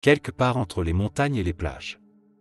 quelque part entre les montagnes et les plages.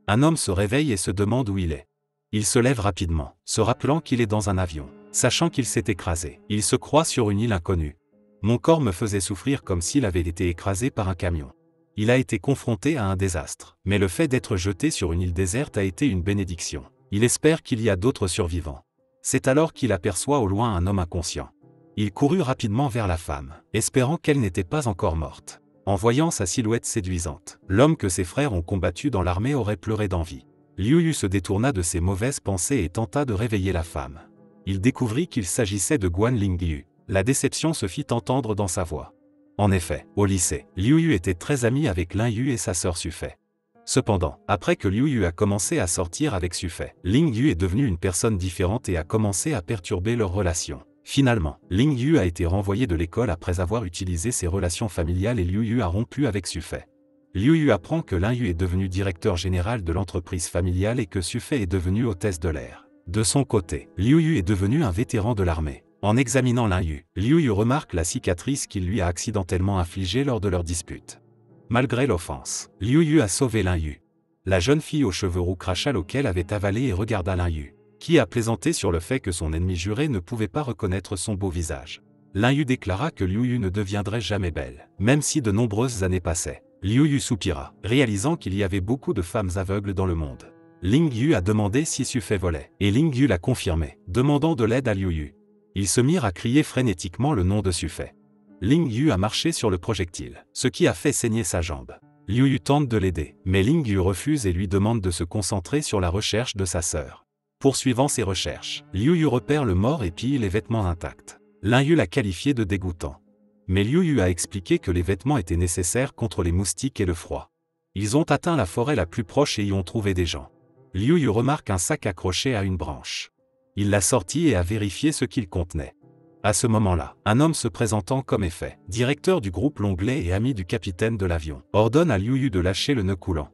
Un homme se réveille et se demande où il est. Il se lève rapidement, se rappelant qu'il est dans un avion, sachant qu'il s'est écrasé. Il se croit sur une île inconnue. Mon corps me faisait souffrir comme s'il avait été écrasé par un camion. Il a été confronté à un désastre, mais le fait d'être jeté sur une île déserte a été une bénédiction. Il espère qu'il y a d'autres survivants. C'est alors qu'il aperçoit au loin un homme inconscient. Il courut rapidement vers la femme, espérant qu'elle n'était pas encore morte. En voyant sa silhouette séduisante, l'homme que ses frères ont combattu dans l'armée aurait pleuré d'envie. Liu Yu se détourna de ses mauvaises pensées et tenta de réveiller la femme. Il découvrit qu'il s'agissait de Guan Ling Lingyu. La déception se fit entendre dans sa voix. En effet, au lycée, Liu Yu était très ami avec Lin Yu et sa sœur Sufei. Cependant, après que Liu Yu a commencé à sortir avec Sufei, Ling Yu est devenue une personne différente et a commencé à perturber leur relation. Finalement, Ling Yu a été renvoyé de l'école après avoir utilisé ses relations familiales et Liu Yu a rompu avec Su Fei. Liu Yu apprend que Lin Yu est devenu directeur général de l'entreprise familiale et que Su Fei est devenu hôtesse de l'air. De son côté, Liu Yu est devenu un vétéran de l'armée. En examinant Lin Yu, Liu Yu remarque la cicatrice qu'il lui a accidentellement infligée lors de leur dispute. Malgré l'offense, Liu Yu a sauvé Lin Yu. La jeune fille aux cheveux roux cracha lequel avait avalé et regarda Lin Yu qui a plaisanté sur le fait que son ennemi juré ne pouvait pas reconnaître son beau visage. Lin Yu déclara que Liu Yu ne deviendrait jamais belle, même si de nombreuses années passaient. Liu Yu soupira, réalisant qu'il y avait beaucoup de femmes aveugles dans le monde. Ling Yu a demandé si Su Fei volait, et Ling Yu l'a confirmé, demandant de l'aide à Liu Yu. Ils se mirent à crier frénétiquement le nom de Su Fei. Ling Yu a marché sur le projectile, ce qui a fait saigner sa jambe. Liu Yu tente de l'aider, mais Ling Yu refuse et lui demande de se concentrer sur la recherche de sa sœur poursuivant ses recherches. Liu Yu repère le mort et pille les vêtements intacts. Lin Yu l'a qualifié de dégoûtant. Mais Liu Yu a expliqué que les vêtements étaient nécessaires contre les moustiques et le froid. Ils ont atteint la forêt la plus proche et y ont trouvé des gens. Liu Yu remarque un sac accroché à une branche. Il l'a sorti et a vérifié ce qu'il contenait. À ce moment-là, un homme se présentant comme effet, directeur du groupe L'Onglet et ami du capitaine de l'avion, ordonne à Liu Yu de lâcher le nœud coulant.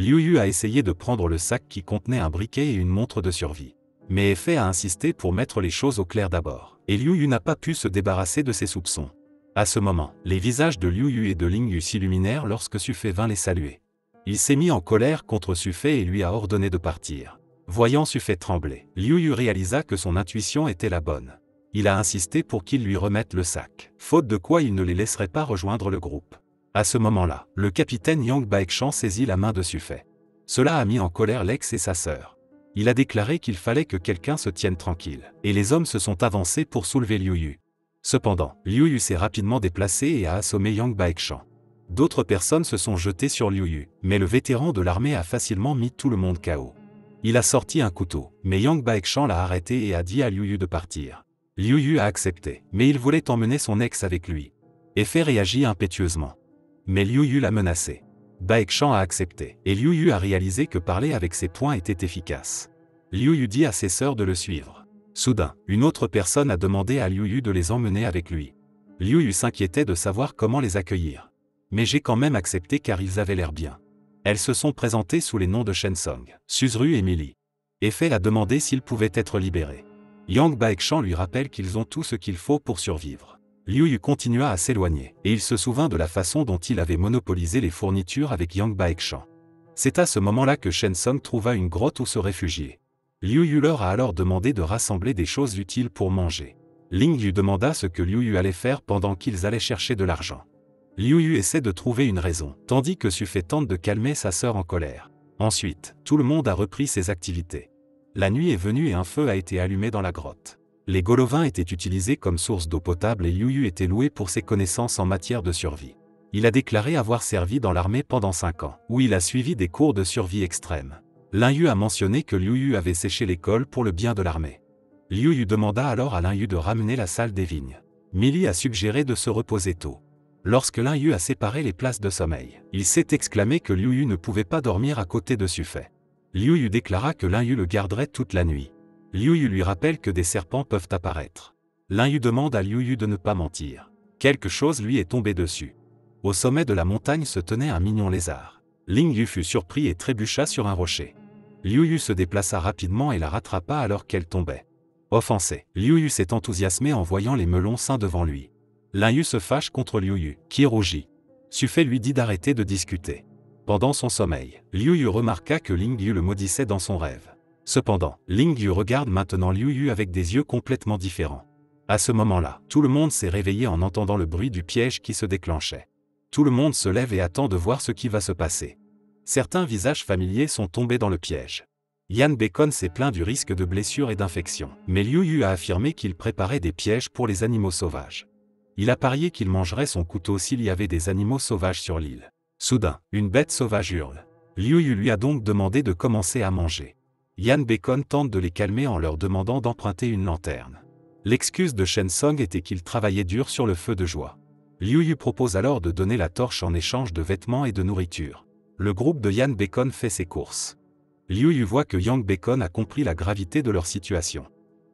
Liu Yu a essayé de prendre le sac qui contenait un briquet et une montre de survie. Mais Fei a insisté pour mettre les choses au clair d'abord, et Liu Yu n'a pas pu se débarrasser de ses soupçons. À ce moment, les visages de Liu Yu et de Ling Yu s'illuminèrent lorsque Fei vint les saluer. Il s'est mis en colère contre Fei et lui a ordonné de partir. Voyant Fei trembler, Liu Yu réalisa que son intuition était la bonne. Il a insisté pour qu'il lui remette le sac, faute de quoi il ne les laisserait pas rejoindre le groupe. À ce moment-là, le capitaine Yang Baekshan saisit la main de Suffet. Cela a mis en colère l'ex et sa sœur. Il a déclaré qu'il fallait que quelqu'un se tienne tranquille, et les hommes se sont avancés pour soulever Liu Yu. Cependant, Liu Yu s'est rapidement déplacé et a assommé Yang Baekshan. D'autres personnes se sont jetées sur Liu Yu, mais le vétéran de l'armée a facilement mis tout le monde KO. Il a sorti un couteau, mais Yang Chan l'a arrêté et a dit à Liu Yu de partir. Liu Yu a accepté, mais il voulait emmener son ex avec lui. Et fait réagit impétueusement. Mais Liu Yu l'a menacé. Baekshan a accepté, et Liu Yu a réalisé que parler avec ses poings était efficace. Liu Yu dit à ses sœurs de le suivre. Soudain, une autre personne a demandé à Liu Yu de les emmener avec lui. Liu Yu s'inquiétait de savoir comment les accueillir. Mais j'ai quand même accepté car ils avaient l'air bien. Elles se sont présentées sous les noms de Shensong, Suzru et Mili. Effet a demandé s'ils pouvaient être libérés. Yang Chan lui rappelle qu'ils ont tout ce qu'il faut pour survivre. Liu Yu continua à s'éloigner, et il se souvint de la façon dont il avait monopolisé les fournitures avec Yang Baekshan. C'est à ce moment-là que Shen Song trouva une grotte où se réfugier. Liu Yu leur a alors demandé de rassembler des choses utiles pour manger. Ling Yu demanda ce que Liu Yu allait faire pendant qu'ils allaient chercher de l'argent. Liu Yu essaie de trouver une raison, tandis que Fei tente de calmer sa sœur en colère. Ensuite, tout le monde a repris ses activités. La nuit est venue et un feu a été allumé dans la grotte les Golovins étaient utilisés comme source d'eau potable et Liu Yu était loué pour ses connaissances en matière de survie. Il a déclaré avoir servi dans l'armée pendant 5 ans, où il a suivi des cours de survie extrême. Lin Yu a mentionné que Liu Yu avait séché l'école pour le bien de l'armée. Liu Yu demanda alors à Lin Yu de ramener la salle des vignes. Mili a suggéré de se reposer tôt. Lorsque Lin Yu a séparé les places de sommeil, il s'est exclamé que Liu Yu ne pouvait pas dormir à côté de Suffet. Liu Yu déclara que Lin Yu le garderait toute la nuit. Liu Yu lui rappelle que des serpents peuvent apparaître. Lin Yu demande à Liu Yu de ne pas mentir. Quelque chose lui est tombé dessus. Au sommet de la montagne se tenait un mignon lézard. Ling Yu fut surpris et trébucha sur un rocher. Liu Yu se déplaça rapidement et la rattrapa alors qu'elle tombait. Offensé, Liu Yu s'est enthousiasmé en voyant les melons sains devant lui. Lin Yu se fâche contre Liu Yu, qui rougit. Suffet lui dit d'arrêter de discuter. Pendant son sommeil, Liu Yu remarqua que Ling Yu le maudissait dans son rêve. Cependant, Ling Yu regarde maintenant Liu Yu avec des yeux complètement différents. À ce moment-là, tout le monde s'est réveillé en entendant le bruit du piège qui se déclenchait. Tout le monde se lève et attend de voir ce qui va se passer. Certains visages familiers sont tombés dans le piège. Yan Bacon s'est plaint du risque de blessures et d'infections, mais Liu Yu a affirmé qu'il préparait des pièges pour les animaux sauvages. Il a parié qu'il mangerait son couteau s'il y avait des animaux sauvages sur l'île. Soudain, une bête sauvage hurle. Liu Yu lui a donc demandé de commencer à manger. Yan Bacon tente de les calmer en leur demandant d'emprunter une lanterne. L'excuse de Shen Song était qu'il travaillait dur sur le feu de joie. Liu Yu propose alors de donner la torche en échange de vêtements et de nourriture. Le groupe de Yan Bacon fait ses courses. Liu Yu voit que Yang Bacon a compris la gravité de leur situation.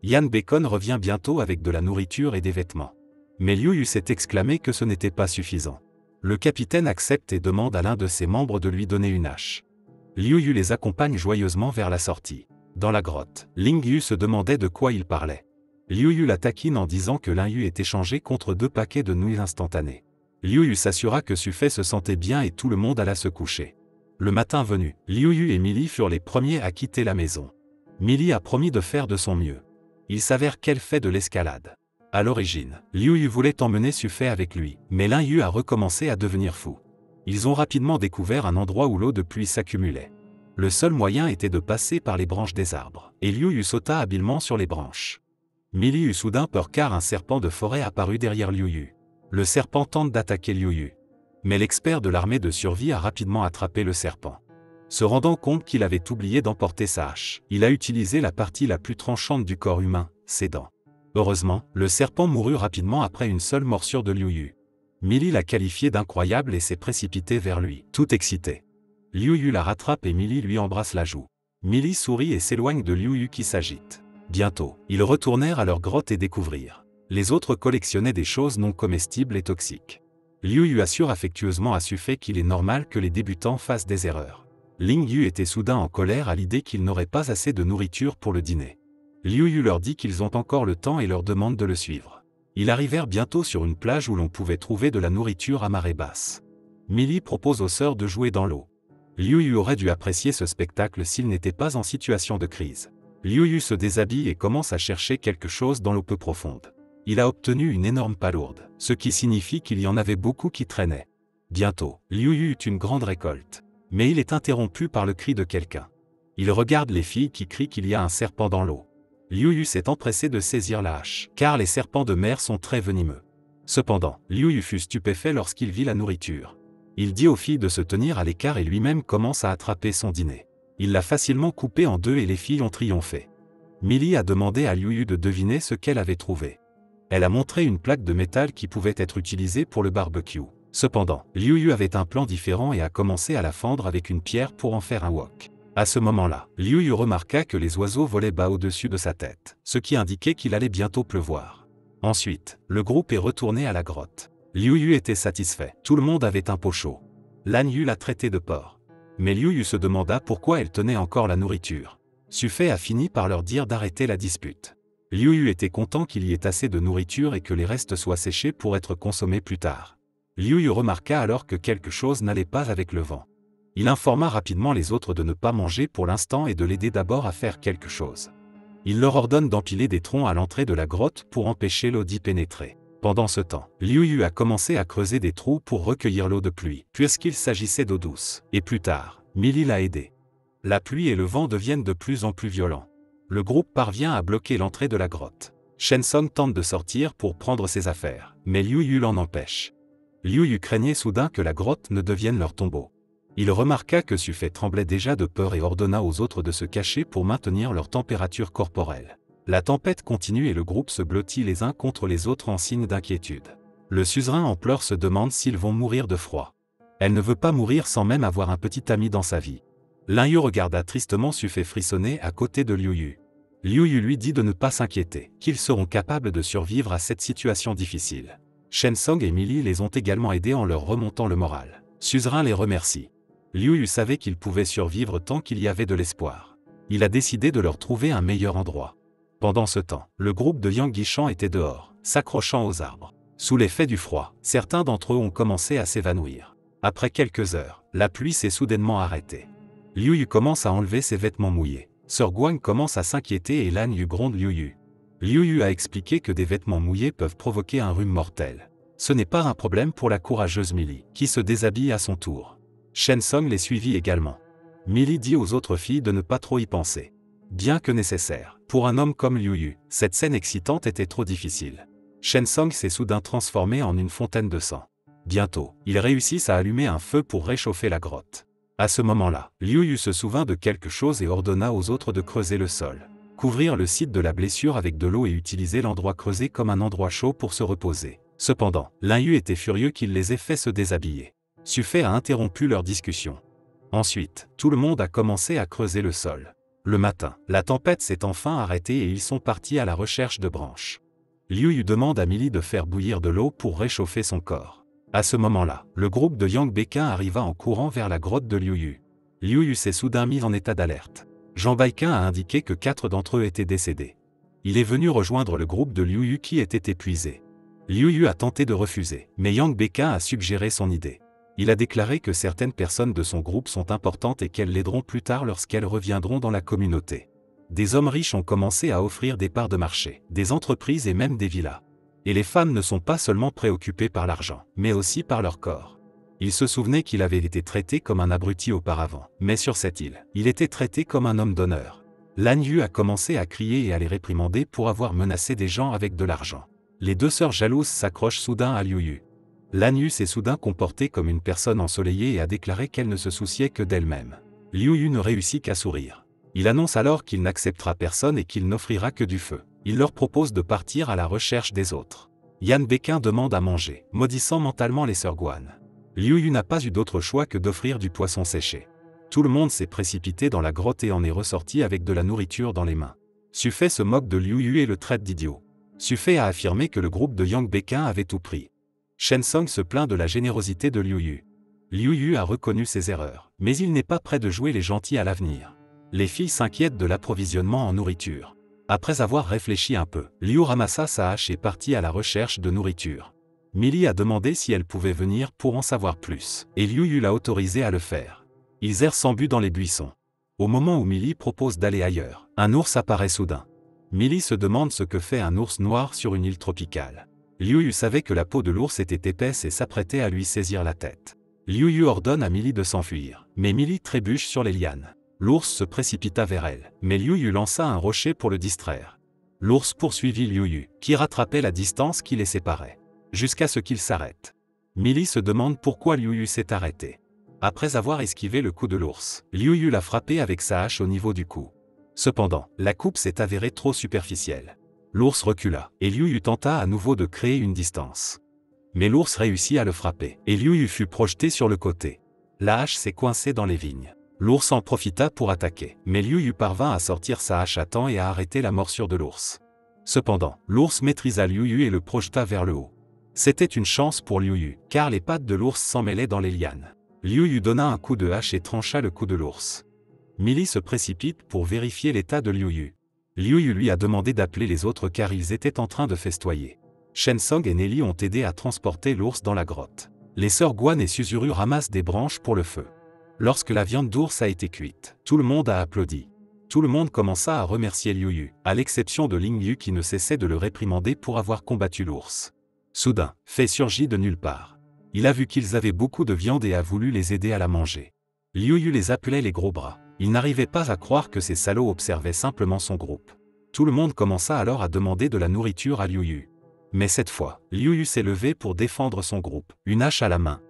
Yan Bacon revient bientôt avec de la nourriture et des vêtements. Mais Liu Yu s'est exclamé que ce n'était pas suffisant. Le capitaine accepte et demande à l'un de ses membres de lui donner une hache. Liu Yu les accompagne joyeusement vers la sortie. Dans la grotte, Ling Yu se demandait de quoi il parlait. Liu Yu la taquine en disant que l'un Yu est échangé contre deux paquets de nouilles instantanées. Liu Yu s'assura que Sufei se sentait bien et tout le monde alla se coucher. Le matin venu, Liu Yu et Milly furent les premiers à quitter la maison. Milly a promis de faire de son mieux. Il s'avère qu'elle fait de l'escalade. À l'origine, Liu Yu voulait emmener Sufei avec lui, mais l'un Yu a recommencé à devenir fou ils ont rapidement découvert un endroit où l'eau de pluie s'accumulait. Le seul moyen était de passer par les branches des arbres. Et Liu Yu sauta habilement sur les branches. Milly eut soudain peur car un serpent de forêt apparut derrière Liu Yu. Le serpent tente d'attaquer Liu Yu. Mais l'expert de l'armée de survie a rapidement attrapé le serpent. Se rendant compte qu'il avait oublié d'emporter sa hache, il a utilisé la partie la plus tranchante du corps humain, ses dents. Heureusement, le serpent mourut rapidement après une seule morsure de Liu Yu. Milly l'a qualifié d'incroyable et s'est précipitée vers lui, tout excitée. Liu Yu la rattrape et Milly lui embrasse la joue. Milly sourit et s'éloigne de Liu Yu qui s'agite. Bientôt, ils retournèrent à leur grotte et découvrirent. Les autres collectionnaient des choses non comestibles et toxiques. Liu Yu assure affectueusement à Sufei qu'il est normal que les débutants fassent des erreurs. Ling Yu était soudain en colère à l'idée qu'il n'aurait pas assez de nourriture pour le dîner. Liu Yu leur dit qu'ils ont encore le temps et leur demande de le suivre. Ils arrivèrent bientôt sur une plage où l'on pouvait trouver de la nourriture à marée basse. Millie propose aux sœurs de jouer dans l'eau. Liu Yu aurait dû apprécier ce spectacle s'il n'était pas en situation de crise. Liu Yu se déshabille et commence à chercher quelque chose dans l'eau peu profonde. Il a obtenu une énorme palourde, ce qui signifie qu'il y en avait beaucoup qui traînaient. Bientôt, Liu Yu eut une grande récolte. Mais il est interrompu par le cri de quelqu'un. Il regarde les filles qui crient qu'il y a un serpent dans l'eau. Liu Yu s'est empressé de saisir la hache, car les serpents de mer sont très venimeux. Cependant, Liu Yu fut stupéfait lorsqu'il vit la nourriture. Il dit aux filles de se tenir à l'écart et lui-même commence à attraper son dîner. Il l'a facilement coupé en deux et les filles ont triomphé. Millie a demandé à Liu Yu de deviner ce qu'elle avait trouvé. Elle a montré une plaque de métal qui pouvait être utilisée pour le barbecue. Cependant, Liu Yu avait un plan différent et a commencé à la fendre avec une pierre pour en faire un wok. À ce moment-là, Liu Yu remarqua que les oiseaux volaient bas au-dessus de sa tête, ce qui indiquait qu'il allait bientôt pleuvoir. Ensuite, le groupe est retourné à la grotte. Liu Yu était satisfait. Tout le monde avait un pot chaud. Lan Yu l'a traité de porc. Mais Liu Yu se demanda pourquoi elle tenait encore la nourriture. Suffet a fini par leur dire d'arrêter la dispute. Liu Yu était content qu'il y ait assez de nourriture et que les restes soient séchés pour être consommés plus tard. Liu Yu remarqua alors que quelque chose n'allait pas avec le vent. Il informa rapidement les autres de ne pas manger pour l'instant et de l'aider d'abord à faire quelque chose. Il leur ordonne d'empiler des troncs à l'entrée de la grotte pour empêcher l'eau d'y pénétrer. Pendant ce temps, Liu Yu a commencé à creuser des trous pour recueillir l'eau de pluie, puisqu'il s'agissait d'eau douce. Et plus tard, Milly l'a aidé. La pluie et le vent deviennent de plus en plus violents. Le groupe parvient à bloquer l'entrée de la grotte. Shen tente de sortir pour prendre ses affaires, mais Liu Yu l'en empêche. Liu Yu craignait soudain que la grotte ne devienne leur tombeau. Il remarqua que Suffet tremblait déjà de peur et ordonna aux autres de se cacher pour maintenir leur température corporelle. La tempête continue et le groupe se blottit les uns contre les autres en signe d'inquiétude. Le suzerain en pleurs se demande s'ils vont mourir de froid. Elle ne veut pas mourir sans même avoir un petit ami dans sa vie. Lin Yu regarda tristement Suffet frissonner à côté de Liu Yu. Liu Yu lui dit de ne pas s'inquiéter, qu'ils seront capables de survivre à cette situation difficile. Shen Song et Mili les ont également aidés en leur remontant le moral. Suzerain les remercie. Liu Yu savait qu'il pouvait survivre tant qu'il y avait de l'espoir. Il a décidé de leur trouver un meilleur endroit. Pendant ce temps, le groupe de Yang Guishan était dehors, s'accrochant aux arbres. Sous l'effet du froid, certains d'entre eux ont commencé à s'évanouir. Après quelques heures, la pluie s'est soudainement arrêtée. Liu Yu commence à enlever ses vêtements mouillés. Sir Guang commence à s'inquiéter et Lan Yu gronde Liu Yu. Liu Yu a expliqué que des vêtements mouillés peuvent provoquer un rhume mortel. Ce n'est pas un problème pour la courageuse Mili, qui se déshabille à son tour. Shen Song les suivit également. Millie dit aux autres filles de ne pas trop y penser. Bien que nécessaire, pour un homme comme Liu Yu, cette scène excitante était trop difficile. Shen Song s'est soudain transformé en une fontaine de sang. Bientôt, ils réussissent à allumer un feu pour réchauffer la grotte. À ce moment-là, Liu Yu se souvint de quelque chose et ordonna aux autres de creuser le sol, couvrir le site de la blessure avec de l'eau et utiliser l'endroit creusé comme un endroit chaud pour se reposer. Cependant, Lin Yu était furieux qu'il les ait fait se déshabiller. Suffet a interrompu leur discussion. Ensuite, tout le monde a commencé à creuser le sol. Le matin, la tempête s'est enfin arrêtée et ils sont partis à la recherche de branches. Liu Yu demande à Milly de faire bouillir de l'eau pour réchauffer son corps. À ce moment-là, le groupe de Yang Bekin arriva en courant vers la grotte de Liu Yu. Liu Yu s'est soudain mis en état d'alerte. Jean Baikin a indiqué que quatre d'entre eux étaient décédés. Il est venu rejoindre le groupe de Liu Yu qui était épuisé. Liu Yu a tenté de refuser, mais Yang Bekin a suggéré son idée il a déclaré que certaines personnes de son groupe sont importantes et qu'elles l'aideront plus tard lorsqu'elles reviendront dans la communauté. Des hommes riches ont commencé à offrir des parts de marché, des entreprises et même des villas. Et les femmes ne sont pas seulement préoccupées par l'argent, mais aussi par leur corps. Il se souvenait qu'il avait été traité comme un abruti auparavant, mais sur cette île, il était traité comme un homme d'honneur. Lanyu a commencé à crier et à les réprimander pour avoir menacé des gens avec de l'argent. Les deux sœurs jalouses s'accrochent soudain à Liu Yu, L'Agnus s'est soudain comporté comme une personne ensoleillée et a déclaré qu'elle ne se souciait que d'elle-même. Liu Yu ne réussit qu'à sourire. Il annonce alors qu'il n'acceptera personne et qu'il n'offrira que du feu. Il leur propose de partir à la recherche des autres. Yan Bekin demande à manger, maudissant mentalement les sœurs Guan. Liu Yu n'a pas eu d'autre choix que d'offrir du poisson séché. Tout le monde s'est précipité dans la grotte et en est ressorti avec de la nourriture dans les mains. Fei se moque de Liu Yu et le traite d'idiot. Fei a affirmé que le groupe de Yang Bekin avait tout pris. Song se plaint de la générosité de Liu Yu. Liu Yu a reconnu ses erreurs, mais il n'est pas prêt de jouer les gentils à l'avenir. Les filles s'inquiètent de l'approvisionnement en nourriture. Après avoir réfléchi un peu, Liu ramassa sa hache et partit à la recherche de nourriture. Millie a demandé si elle pouvait venir pour en savoir plus, et Liu Yu l'a autorisé à le faire. Ils errent sans but dans les buissons. Au moment où Millie propose d'aller ailleurs, un ours apparaît soudain. Millie se demande ce que fait un ours noir sur une île tropicale. Liu Yu savait que la peau de l'ours était épaisse et s'apprêtait à lui saisir la tête. Liu Yu ordonne à Milly de s'enfuir, mais Milly trébuche sur les lianes. L'ours se précipita vers elle, mais Liu Yu lança un rocher pour le distraire. L'ours poursuivit Liu Yu, qui rattrapait la distance qui les séparait, jusqu'à ce qu'il s'arrête. Milly se demande pourquoi Liu Yu s'est arrêté. Après avoir esquivé le coup de l'ours, Liu Yu l'a frappé avec sa hache au niveau du cou. Cependant, la coupe s'est avérée trop superficielle l'ours recula, et Liu Yu tenta à nouveau de créer une distance. Mais l'ours réussit à le frapper, et Liu Yu fut projeté sur le côté. La hache s'est coincée dans les vignes. L'ours en profita pour attaquer, mais Liu Yu parvint à sortir sa hache à temps et à arrêter la morsure de l'ours. Cependant, l'ours maîtrisa Liu Yu et le projeta vers le haut. C'était une chance pour Liu Yu, car les pattes de l'ours s'emmêlaient dans les lianes. Liu Yu donna un coup de hache et trancha le cou de l'ours. Millie se précipite pour vérifier l'état de Liu Yu. Liu Yu lui a demandé d'appeler les autres car ils étaient en train de festoyer. Shen Song et Nelly ont aidé à transporter l'ours dans la grotte. Les sœurs Guan et Suzuru ramassent des branches pour le feu. Lorsque la viande d'ours a été cuite, tout le monde a applaudi. Tout le monde commença à remercier Liu Yu, à l'exception de Ling Yu qui ne cessait de le réprimander pour avoir combattu l'ours. Soudain, Fei surgit de nulle part. Il a vu qu'ils avaient beaucoup de viande et a voulu les aider à la manger. Liu Yu les appelait les gros bras. Il n'arrivait pas à croire que ces salauds observaient simplement son groupe. Tout le monde commença alors à demander de la nourriture à Liu Yu. Mais cette fois, Liu Yu s'est levé pour défendre son groupe, une hache à la main.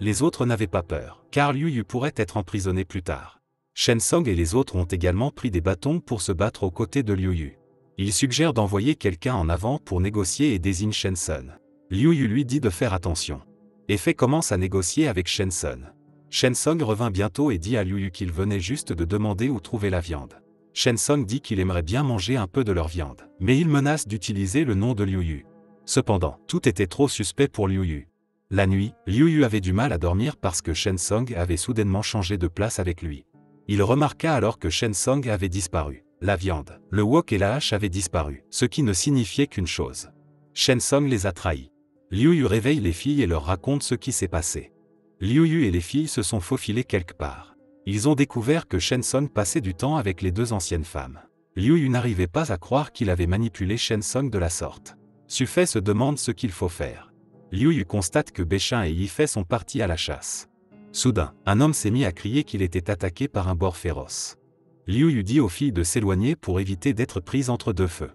Les autres n'avaient pas peur, car Liu Yu pourrait être emprisonné plus tard. Shen Song et les autres ont également pris des bâtons pour se battre aux côtés de Liu Yu. Il suggère d'envoyer quelqu'un en avant pour négocier et désigne Shen Sun. Liu Yu lui dit de faire attention. Et fait commence à négocier avec Shen Sun. Song revint bientôt et dit à Liu Yu qu'il venait juste de demander où trouver la viande. Shen Song dit qu'il aimerait bien manger un peu de leur viande, mais il menace d'utiliser le nom de Liu Yu. Cependant, tout était trop suspect pour Liu Yu. La nuit, Liu Yu avait du mal à dormir parce que Shen Song avait soudainement changé de place avec lui. Il remarqua alors que Shen Song avait disparu. La viande, le wok et la hache avaient disparu, ce qui ne signifiait qu'une chose. Shen Song les a trahis. Liu Yu réveille les filles et leur raconte ce qui s'est passé. Liu Yu et les filles se sont faufilées quelque part. Ils ont découvert que Song passait du temps avec les deux anciennes femmes. Liu Yu n'arrivait pas à croire qu'il avait manipulé Shen Song de la sorte. Fei se demande ce qu'il faut faire. Liu Yu constate que Béchin et Yifei sont partis à la chasse. Soudain, un homme s'est mis à crier qu'il était attaqué par un bord féroce. Liu Yu dit aux filles de s'éloigner pour éviter d'être prises entre deux feux.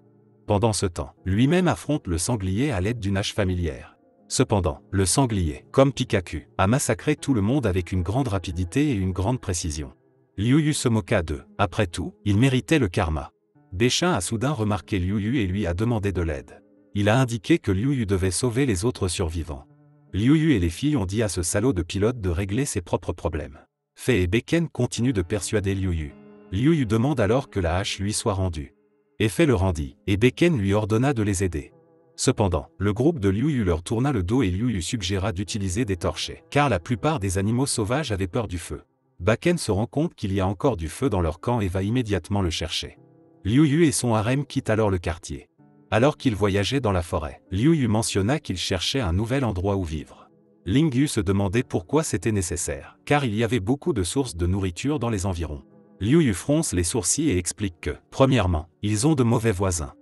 Pendant ce temps, lui-même affronte le sanglier à l'aide d'une hache familière. Cependant, le sanglier, comme Pikaku, a massacré tout le monde avec une grande rapidité et une grande précision. Liu Yu se moqua d'eux. Après tout, il méritait le karma. Béchin a soudain remarqué Liu Yu et lui a demandé de l'aide. Il a indiqué que Liu Yu devait sauver les autres survivants. Liu Yu et les filles ont dit à ce salaud de pilote de régler ses propres problèmes. Fei et Beken continuent de persuader Liu Yu. Liu Yu demande alors que la hache lui soit rendue. Et Fei le rendit, et Beken lui ordonna de les aider. Cependant, le groupe de Liu Yu leur tourna le dos et Liu Yu suggéra d'utiliser des torchers, car la plupart des animaux sauvages avaient peur du feu. Baken se rend compte qu'il y a encore du feu dans leur camp et va immédiatement le chercher. Liu Yu et son harem quittent alors le quartier. Alors qu'ils voyageaient dans la forêt, Liu Yu mentionna qu'il cherchait un nouvel endroit où vivre. Ling Yu se demandait pourquoi c'était nécessaire, car il y avait beaucoup de sources de nourriture dans les environs. Liu Yu fronce les sourcils et explique que, premièrement, ils ont de mauvais voisins.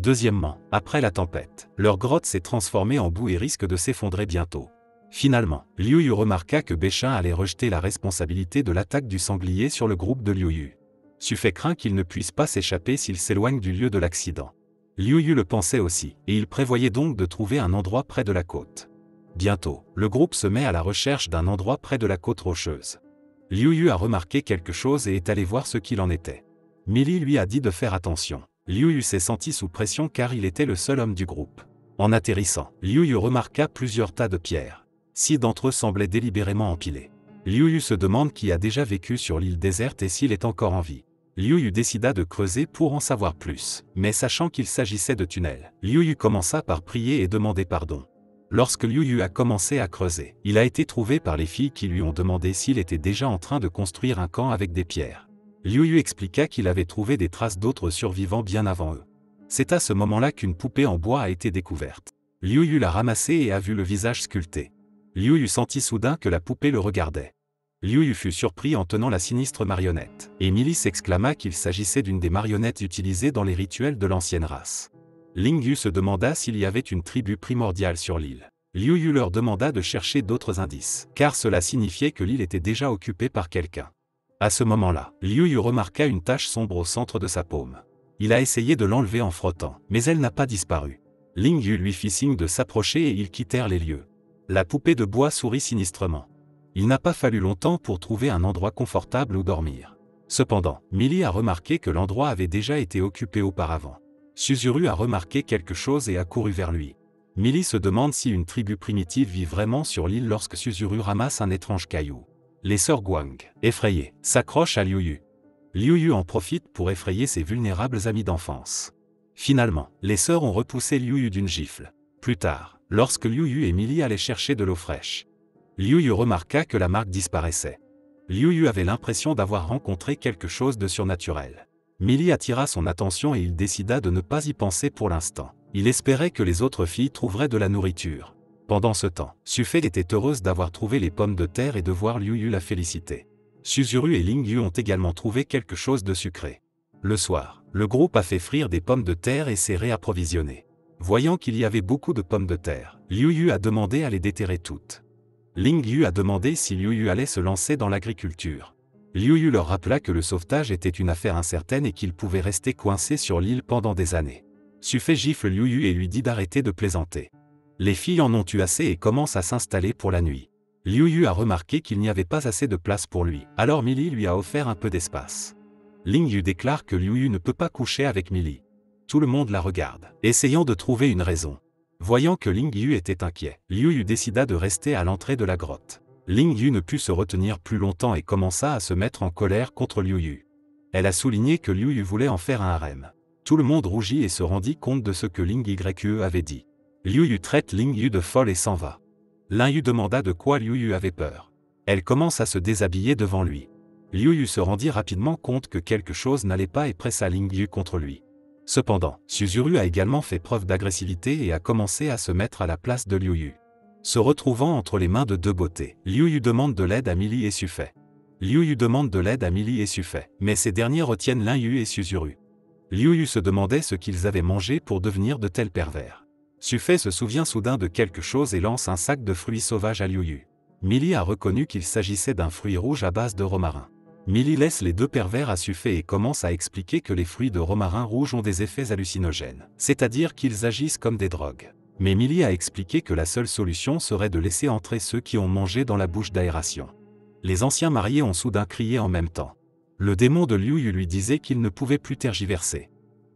Deuxièmement, après la tempête, leur grotte s'est transformée en boue et risque de s'effondrer bientôt. Finalement, Liu Yu remarqua que Béchin allait rejeter la responsabilité de l'attaque du sanglier sur le groupe de Liu Yu. fait craint qu'il ne puisse pas s'échapper s'il s'éloigne du lieu de l'accident. Liu Yu le pensait aussi, et il prévoyait donc de trouver un endroit près de la côte. Bientôt, le groupe se met à la recherche d'un endroit près de la côte rocheuse. Liu Yu a remarqué quelque chose et est allé voir ce qu'il en était. Millie lui a dit de faire attention. Liu Yu s'est senti sous pression car il était le seul homme du groupe. En atterrissant, Liu Yu remarqua plusieurs tas de pierres. Six d'entre eux semblaient délibérément empilés. Liu Yu se demande qui a déjà vécu sur l'île déserte et s'il est encore en vie. Liu Yu décida de creuser pour en savoir plus, mais sachant qu'il s'agissait de tunnels, Liu Yu commença par prier et demander pardon. Lorsque Liu Yu a commencé à creuser, il a été trouvé par les filles qui lui ont demandé s'il était déjà en train de construire un camp avec des pierres. Liu Yu expliqua qu'il avait trouvé des traces d'autres survivants bien avant eux. C'est à ce moment-là qu'une poupée en bois a été découverte. Liu Yu l'a ramassée et a vu le visage sculpté. Liu Yu sentit soudain que la poupée le regardait. Liu Yu fut surpris en tenant la sinistre marionnette. Emily s'exclama qu'il s'agissait d'une des marionnettes utilisées dans les rituels de l'ancienne race. Ling Yu se demanda s'il y avait une tribu primordiale sur l'île. Liu Yu leur demanda de chercher d'autres indices, car cela signifiait que l'île était déjà occupée par quelqu'un. À ce moment-là, Liu Yu remarqua une tache sombre au centre de sa paume. Il a essayé de l'enlever en frottant, mais elle n'a pas disparu. Ling Yu lui fit signe de s'approcher et ils quittèrent les lieux. La poupée de bois sourit sinistrement. Il n'a pas fallu longtemps pour trouver un endroit confortable où dormir. Cependant, Millie a remarqué que l'endroit avait déjà été occupé auparavant. Suzuru a remarqué quelque chose et a couru vers lui. Millie se demande si une tribu primitive vit vraiment sur l'île lorsque Suzuru ramasse un étrange caillou. Les sœurs Guang, effrayées, s'accrochent à Liu Yu. Liu Yu en profite pour effrayer ses vulnérables amis d'enfance. Finalement, les sœurs ont repoussé Liu Yu d'une gifle. Plus tard, lorsque Liu Yu et Milly allaient chercher de l'eau fraîche, Liu Yu remarqua que la marque disparaissait. Liu Yu avait l'impression d'avoir rencontré quelque chose de surnaturel. Milly attira son attention et il décida de ne pas y penser pour l'instant. Il espérait que les autres filles trouveraient de la nourriture, pendant ce temps, Sufei était heureuse d'avoir trouvé les pommes de terre et de voir Liu Yu la féliciter. Suzuru et Ling Yu ont également trouvé quelque chose de sucré. Le soir, le groupe a fait frire des pommes de terre et s'est réapprovisionné. Voyant qu'il y avait beaucoup de pommes de terre, Liu Yu a demandé à les déterrer toutes. Ling Yu a demandé si Liu Yu allait se lancer dans l'agriculture. Liu Yu leur rappela que le sauvetage était une affaire incertaine et qu'il pouvait rester coincé sur l'île pendant des années. Sufei gifle Liu Yu et lui dit d'arrêter de plaisanter. Les filles en ont eu assez et commencent à s'installer pour la nuit. Liu Yu a remarqué qu'il n'y avait pas assez de place pour lui, alors Milly lui a offert un peu d'espace. Ling Yu déclare que Liu Yu ne peut pas coucher avec Milly. Tout le monde la regarde, essayant de trouver une raison. Voyant que Ling Yu était inquiet, Liu Yu décida de rester à l'entrée de la grotte. Ling Yu ne put se retenir plus longtemps et commença à se mettre en colère contre Liu Yu. Elle a souligné que Liu Yu voulait en faire un harem. Tout le monde rougit et se rendit compte de ce que Ling Yu avait dit. Liu Yu traite Ling Yu de folle et s'en va. Lin Yu demanda de quoi Liu Yu avait peur. Elle commence à se déshabiller devant lui. Liu Yu se rendit rapidement compte que quelque chose n'allait pas et pressa Ling Yu contre lui. Cependant, Suzuru a également fait preuve d'agressivité et a commencé à se mettre à la place de Liu Yu. Se retrouvant entre les mains de deux beautés, Liu Yu demande de l'aide à Mili et Sufei. Liu Yu demande de l'aide à Mili et Sufei, mais ces derniers retiennent Lin Yu et Suzuru. Liu Yu se demandait ce qu'ils avaient mangé pour devenir de tels pervers. Suffet se souvient soudain de quelque chose et lance un sac de fruits sauvages à Liu Yu. Millie a reconnu qu'il s'agissait d'un fruit rouge à base de romarin. Millie laisse les deux pervers à Suffet et commence à expliquer que les fruits de romarin rouge ont des effets hallucinogènes, c'est-à-dire qu'ils agissent comme des drogues. Mais Millie a expliqué que la seule solution serait de laisser entrer ceux qui ont mangé dans la bouche d'aération. Les anciens mariés ont soudain crié en même temps. Le démon de Liu Yu lui disait qu'il ne pouvait plus tergiverser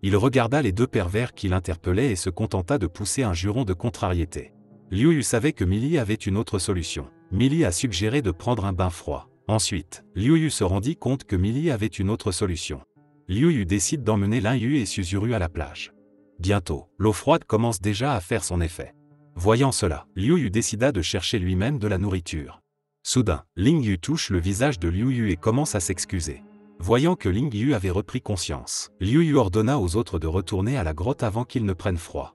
il regarda les deux pervers qui l'interpellaient et se contenta de pousser un juron de contrariété. Liu Yu savait que Millie avait une autre solution. Millie a suggéré de prendre un bain froid. Ensuite, Liu Yu se rendit compte que Millie avait une autre solution. Liu Yu décide d'emmener Lin Yu et Suzuru à la plage. Bientôt, l'eau froide commence déjà à faire son effet. Voyant cela, Liu Yu décida de chercher lui-même de la nourriture. Soudain, Ling Yu touche le visage de Liu Yu et commence à s'excuser. Voyant que Ling Yu avait repris conscience, Liu Yu ordonna aux autres de retourner à la grotte avant qu'ils ne prennent froid.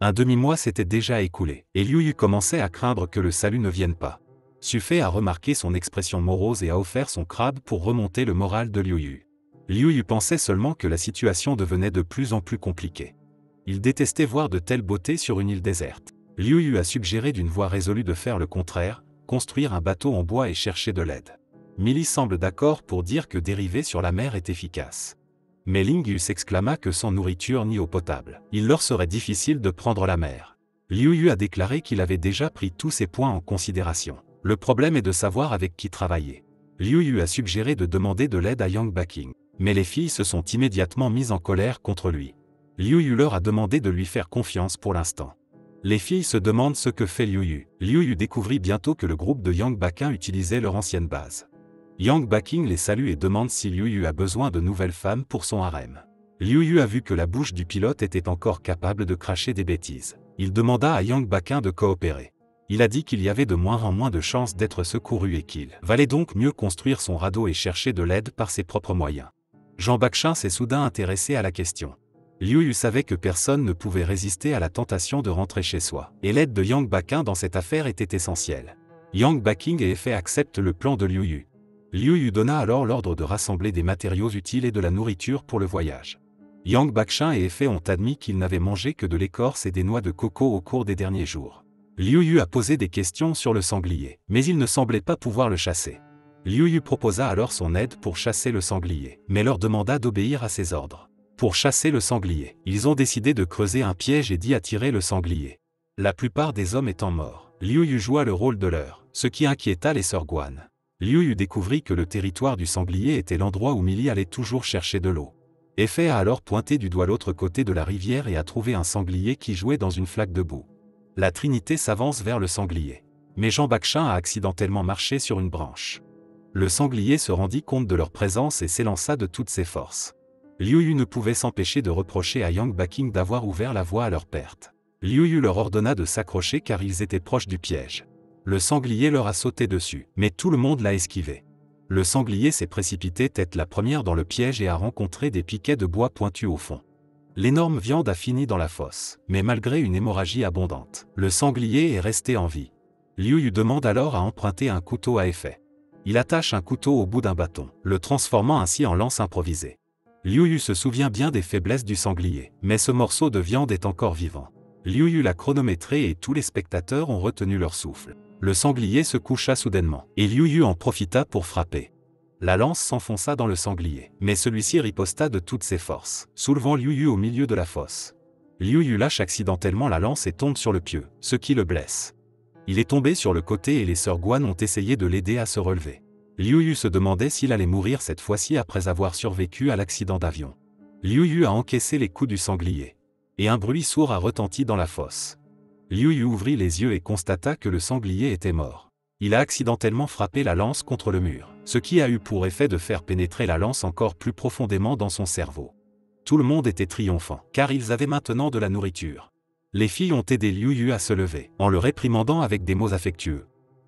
Un demi-mois s'était déjà écoulé, et Liu Yu commençait à craindre que le salut ne vienne pas. Fei a remarqué son expression morose et a offert son crabe pour remonter le moral de Liu Yu. Liu Yu pensait seulement que la situation devenait de plus en plus compliquée. Il détestait voir de telles beautés sur une île déserte. Liu Yu a suggéré d'une voix résolue de faire le contraire, construire un bateau en bois et chercher de l'aide. Millie semble d'accord pour dire que dériver sur la mer est efficace. Mais Yu s'exclama que sans nourriture ni eau potable, il leur serait difficile de prendre la mer. Liu Yu a déclaré qu'il avait déjà pris tous ces points en considération. Le problème est de savoir avec qui travailler. Liu Yu a suggéré de demander de l'aide à Yang Baking. Mais les filles se sont immédiatement mises en colère contre lui. Liu Yu leur a demandé de lui faire confiance pour l'instant. Les filles se demandent ce que fait Liu Yu. Liu Yu découvrit bientôt que le groupe de Yang Baking utilisait leur ancienne base. Yang Baking les salue et demande si Liu Yu a besoin de nouvelles femmes pour son harem. Liu Yu a vu que la bouche du pilote était encore capable de cracher des bêtises. Il demanda à Yang Baking de coopérer. Il a dit qu'il y avait de moins en moins de chances d'être secouru et qu'il valait donc mieux construire son radeau et chercher de l'aide par ses propres moyens. Jean Bakshin s'est soudain intéressé à la question. Liu Yu savait que personne ne pouvait résister à la tentation de rentrer chez soi, et l'aide de Yang Bakin dans cette affaire était essentielle. Yang Baking et Effet acceptent le plan de Liu Yu. Liu Yu donna alors l'ordre de rassembler des matériaux utiles et de la nourriture pour le voyage. Yang Bakshin et Effet ont admis qu'ils n'avaient mangé que de l'écorce et des noix de coco au cours des derniers jours. Liu Yu a posé des questions sur le sanglier, mais il ne semblait pas pouvoir le chasser. Liu Yu proposa alors son aide pour chasser le sanglier, mais leur demanda d'obéir à ses ordres. Pour chasser le sanglier, ils ont décidé de creuser un piège et d'y attirer le sanglier. La plupart des hommes étant morts, Liu Yu joua le rôle de leur, ce qui inquiéta les sœurs Guan. Liu Yu découvrit que le territoire du sanglier était l'endroit où Milly allait toujours chercher de l'eau. Effet a alors pointé du doigt l'autre côté de la rivière et a trouvé un sanglier qui jouait dans une flaque de boue. La Trinité s'avance vers le sanglier. Mais Jean Bakshin a accidentellement marché sur une branche. Le sanglier se rendit compte de leur présence et s'élança de toutes ses forces. Liu Yu ne pouvait s'empêcher de reprocher à Yang Baking d'avoir ouvert la voie à leur perte. Liu Yu leur ordonna de s'accrocher car ils étaient proches du piège. Le sanglier leur a sauté dessus, mais tout le monde l'a esquivé. Le sanglier s'est précipité tête la première dans le piège et a rencontré des piquets de bois pointus au fond. L'énorme viande a fini dans la fosse, mais malgré une hémorragie abondante, le sanglier est resté en vie. Liu Yu demande alors à emprunter un couteau à effet. Il attache un couteau au bout d'un bâton, le transformant ainsi en lance improvisée. Liu Yu se souvient bien des faiblesses du sanglier, mais ce morceau de viande est encore vivant. Liu Yu l'a chronométré et tous les spectateurs ont retenu leur souffle. Le sanglier se coucha soudainement, et Liu Yu en profita pour frapper. La lance s'enfonça dans le sanglier, mais celui-ci riposta de toutes ses forces, soulevant Liu Yu au milieu de la fosse. Liu Yu lâche accidentellement la lance et tombe sur le pieu, ce qui le blesse. Il est tombé sur le côté et les sœurs Guan ont essayé de l'aider à se relever. Liu Yu se demandait s'il allait mourir cette fois-ci après avoir survécu à l'accident d'avion. Liu Yu a encaissé les coups du sanglier. Et un bruit sourd a retenti dans la fosse. Liu Yu ouvrit les yeux et constata que le sanglier était mort. Il a accidentellement frappé la lance contre le mur, ce qui a eu pour effet de faire pénétrer la lance encore plus profondément dans son cerveau. Tout le monde était triomphant, car ils avaient maintenant de la nourriture. Les filles ont aidé Liu Yu à se lever, en le réprimandant avec des mots affectueux.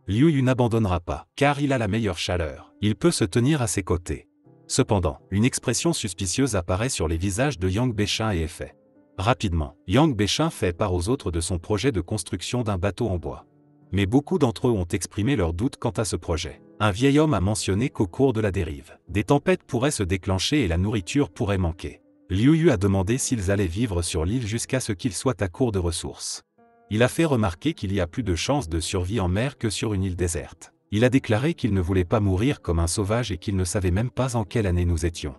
Liu Yu n'abandonnera pas, car il a la meilleure chaleur, il peut se tenir à ses côtés. Cependant, une expression suspicieuse apparaît sur les visages de Yang Beisha et Effet. Rapidement, Yang Béchin fait part aux autres de son projet de construction d'un bateau en bois. Mais beaucoup d'entre eux ont exprimé leurs doutes quant à ce projet. Un vieil homme a mentionné qu'au cours de la dérive, des tempêtes pourraient se déclencher et la nourriture pourrait manquer. Liu Yu a demandé s'ils allaient vivre sur l'île jusqu'à ce qu'ils soient à court de ressources. Il a fait remarquer qu'il y a plus de chances de survie en mer que sur une île déserte. Il a déclaré qu'il ne voulait pas mourir comme un sauvage et qu'il ne savait même pas en quelle année nous étions.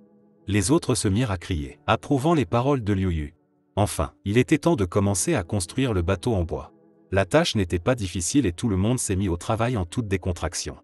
Les autres se mirent à crier, approuvant les paroles de Liu Yu, Enfin, il était temps de commencer à construire le bateau en bois. La tâche n'était pas difficile et tout le monde s'est mis au travail en toute décontraction.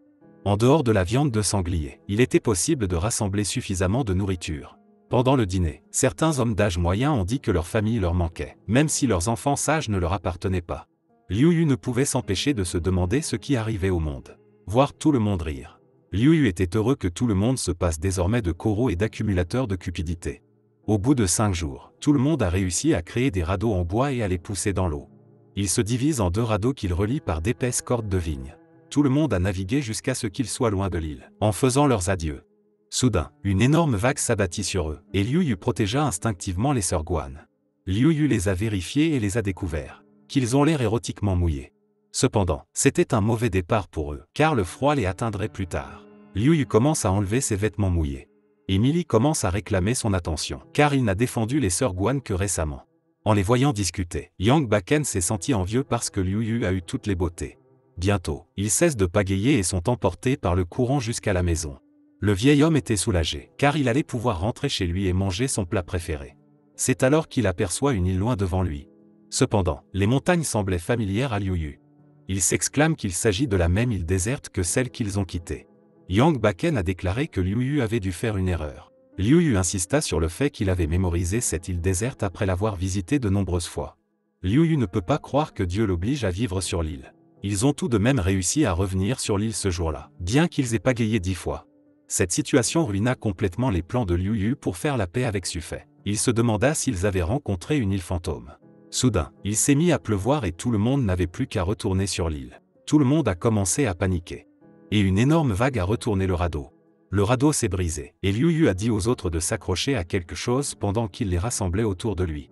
En dehors de la viande de sanglier, il était possible de rassembler suffisamment de nourriture. Pendant le dîner, certains hommes d'âge moyen ont dit que leur famille leur manquait, même si leurs enfants sages ne leur appartenaient pas. Liu Yu ne pouvait s'empêcher de se demander ce qui arrivait au monde. Voir tout le monde rire. Liu Yu était heureux que tout le monde se passe désormais de coraux et d'accumulateurs de cupidité. Au bout de cinq jours, tout le monde a réussi à créer des radeaux en bois et à les pousser dans l'eau. Ils se divisent en deux radeaux qu'ils relient par d'épaisses cordes de vigne. Tout le monde a navigué jusqu'à ce qu'ils soient loin de l'île, en faisant leurs adieux. Soudain, une énorme vague s'abattit sur eux, et Liu Yu protégea instinctivement les sœurs Guan. Liu Yu les a vérifiés et les a découverts, qu'ils ont l'air érotiquement mouillés. Cependant, c'était un mauvais départ pour eux, car le froid les atteindrait plus tard. Liu Yu commence à enlever ses vêtements mouillés. Emily commence à réclamer son attention, car il n'a défendu les sœurs Guan que récemment. En les voyant discuter, Yang Baken s'est senti envieux parce que Liu Yu a eu toutes les beautés. Bientôt, ils cessent de pagayer et sont emportés par le courant jusqu'à la maison. Le vieil homme était soulagé, car il allait pouvoir rentrer chez lui et manger son plat préféré. C'est alors qu'il aperçoit une île loin devant lui. Cependant, les montagnes semblaient familières à Liu Yu. Il s'exclame qu'il s'agit de la même île déserte que celle qu'ils ont quittée. Yang Baken a déclaré que Liu Yu avait dû faire une erreur. Liu Yu insista sur le fait qu'il avait mémorisé cette île déserte après l'avoir visitée de nombreuses fois. Liu Yu ne peut pas croire que Dieu l'oblige à vivre sur l'île. Ils ont tout de même réussi à revenir sur l'île ce jour-là, bien qu'ils aient pagayé dix fois. Cette situation ruina complètement les plans de Liu Yu pour faire la paix avec Sufei. Il se demanda s'ils avaient rencontré une île fantôme. Soudain, il s'est mis à pleuvoir et tout le monde n'avait plus qu'à retourner sur l'île. Tout le monde a commencé à paniquer. Et une énorme vague a retourné le radeau. Le radeau s'est brisé, et Liu Yu a dit aux autres de s'accrocher à quelque chose pendant qu'il les rassemblait autour de lui.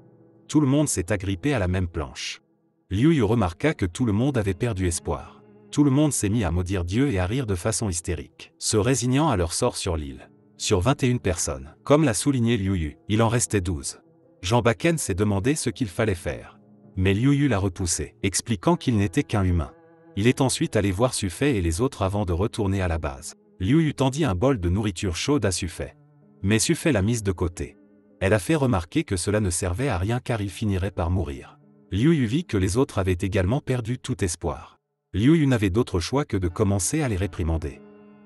Tout le monde s'est agrippé à la même planche. Liu Yu remarqua que tout le monde avait perdu espoir. Tout le monde s'est mis à maudire Dieu et à rire de façon hystérique, se résignant à leur sort sur l'île. Sur 21 personnes, comme l'a souligné Liu Yu, il en restait 12. Jean Bakken s'est demandé ce qu'il fallait faire. Mais Liu Yu l'a repoussé, expliquant qu'il n'était qu'un humain. Il est ensuite allé voir Suffet et les autres avant de retourner à la base. Liu Yu tendit un bol de nourriture chaude à Suffet. Mais Suffet l'a mise de côté. Elle a fait remarquer que cela ne servait à rien car il finirait par mourir. Liu Yu vit que les autres avaient également perdu tout espoir. Liu Yu n'avait d'autre choix que de commencer à les réprimander.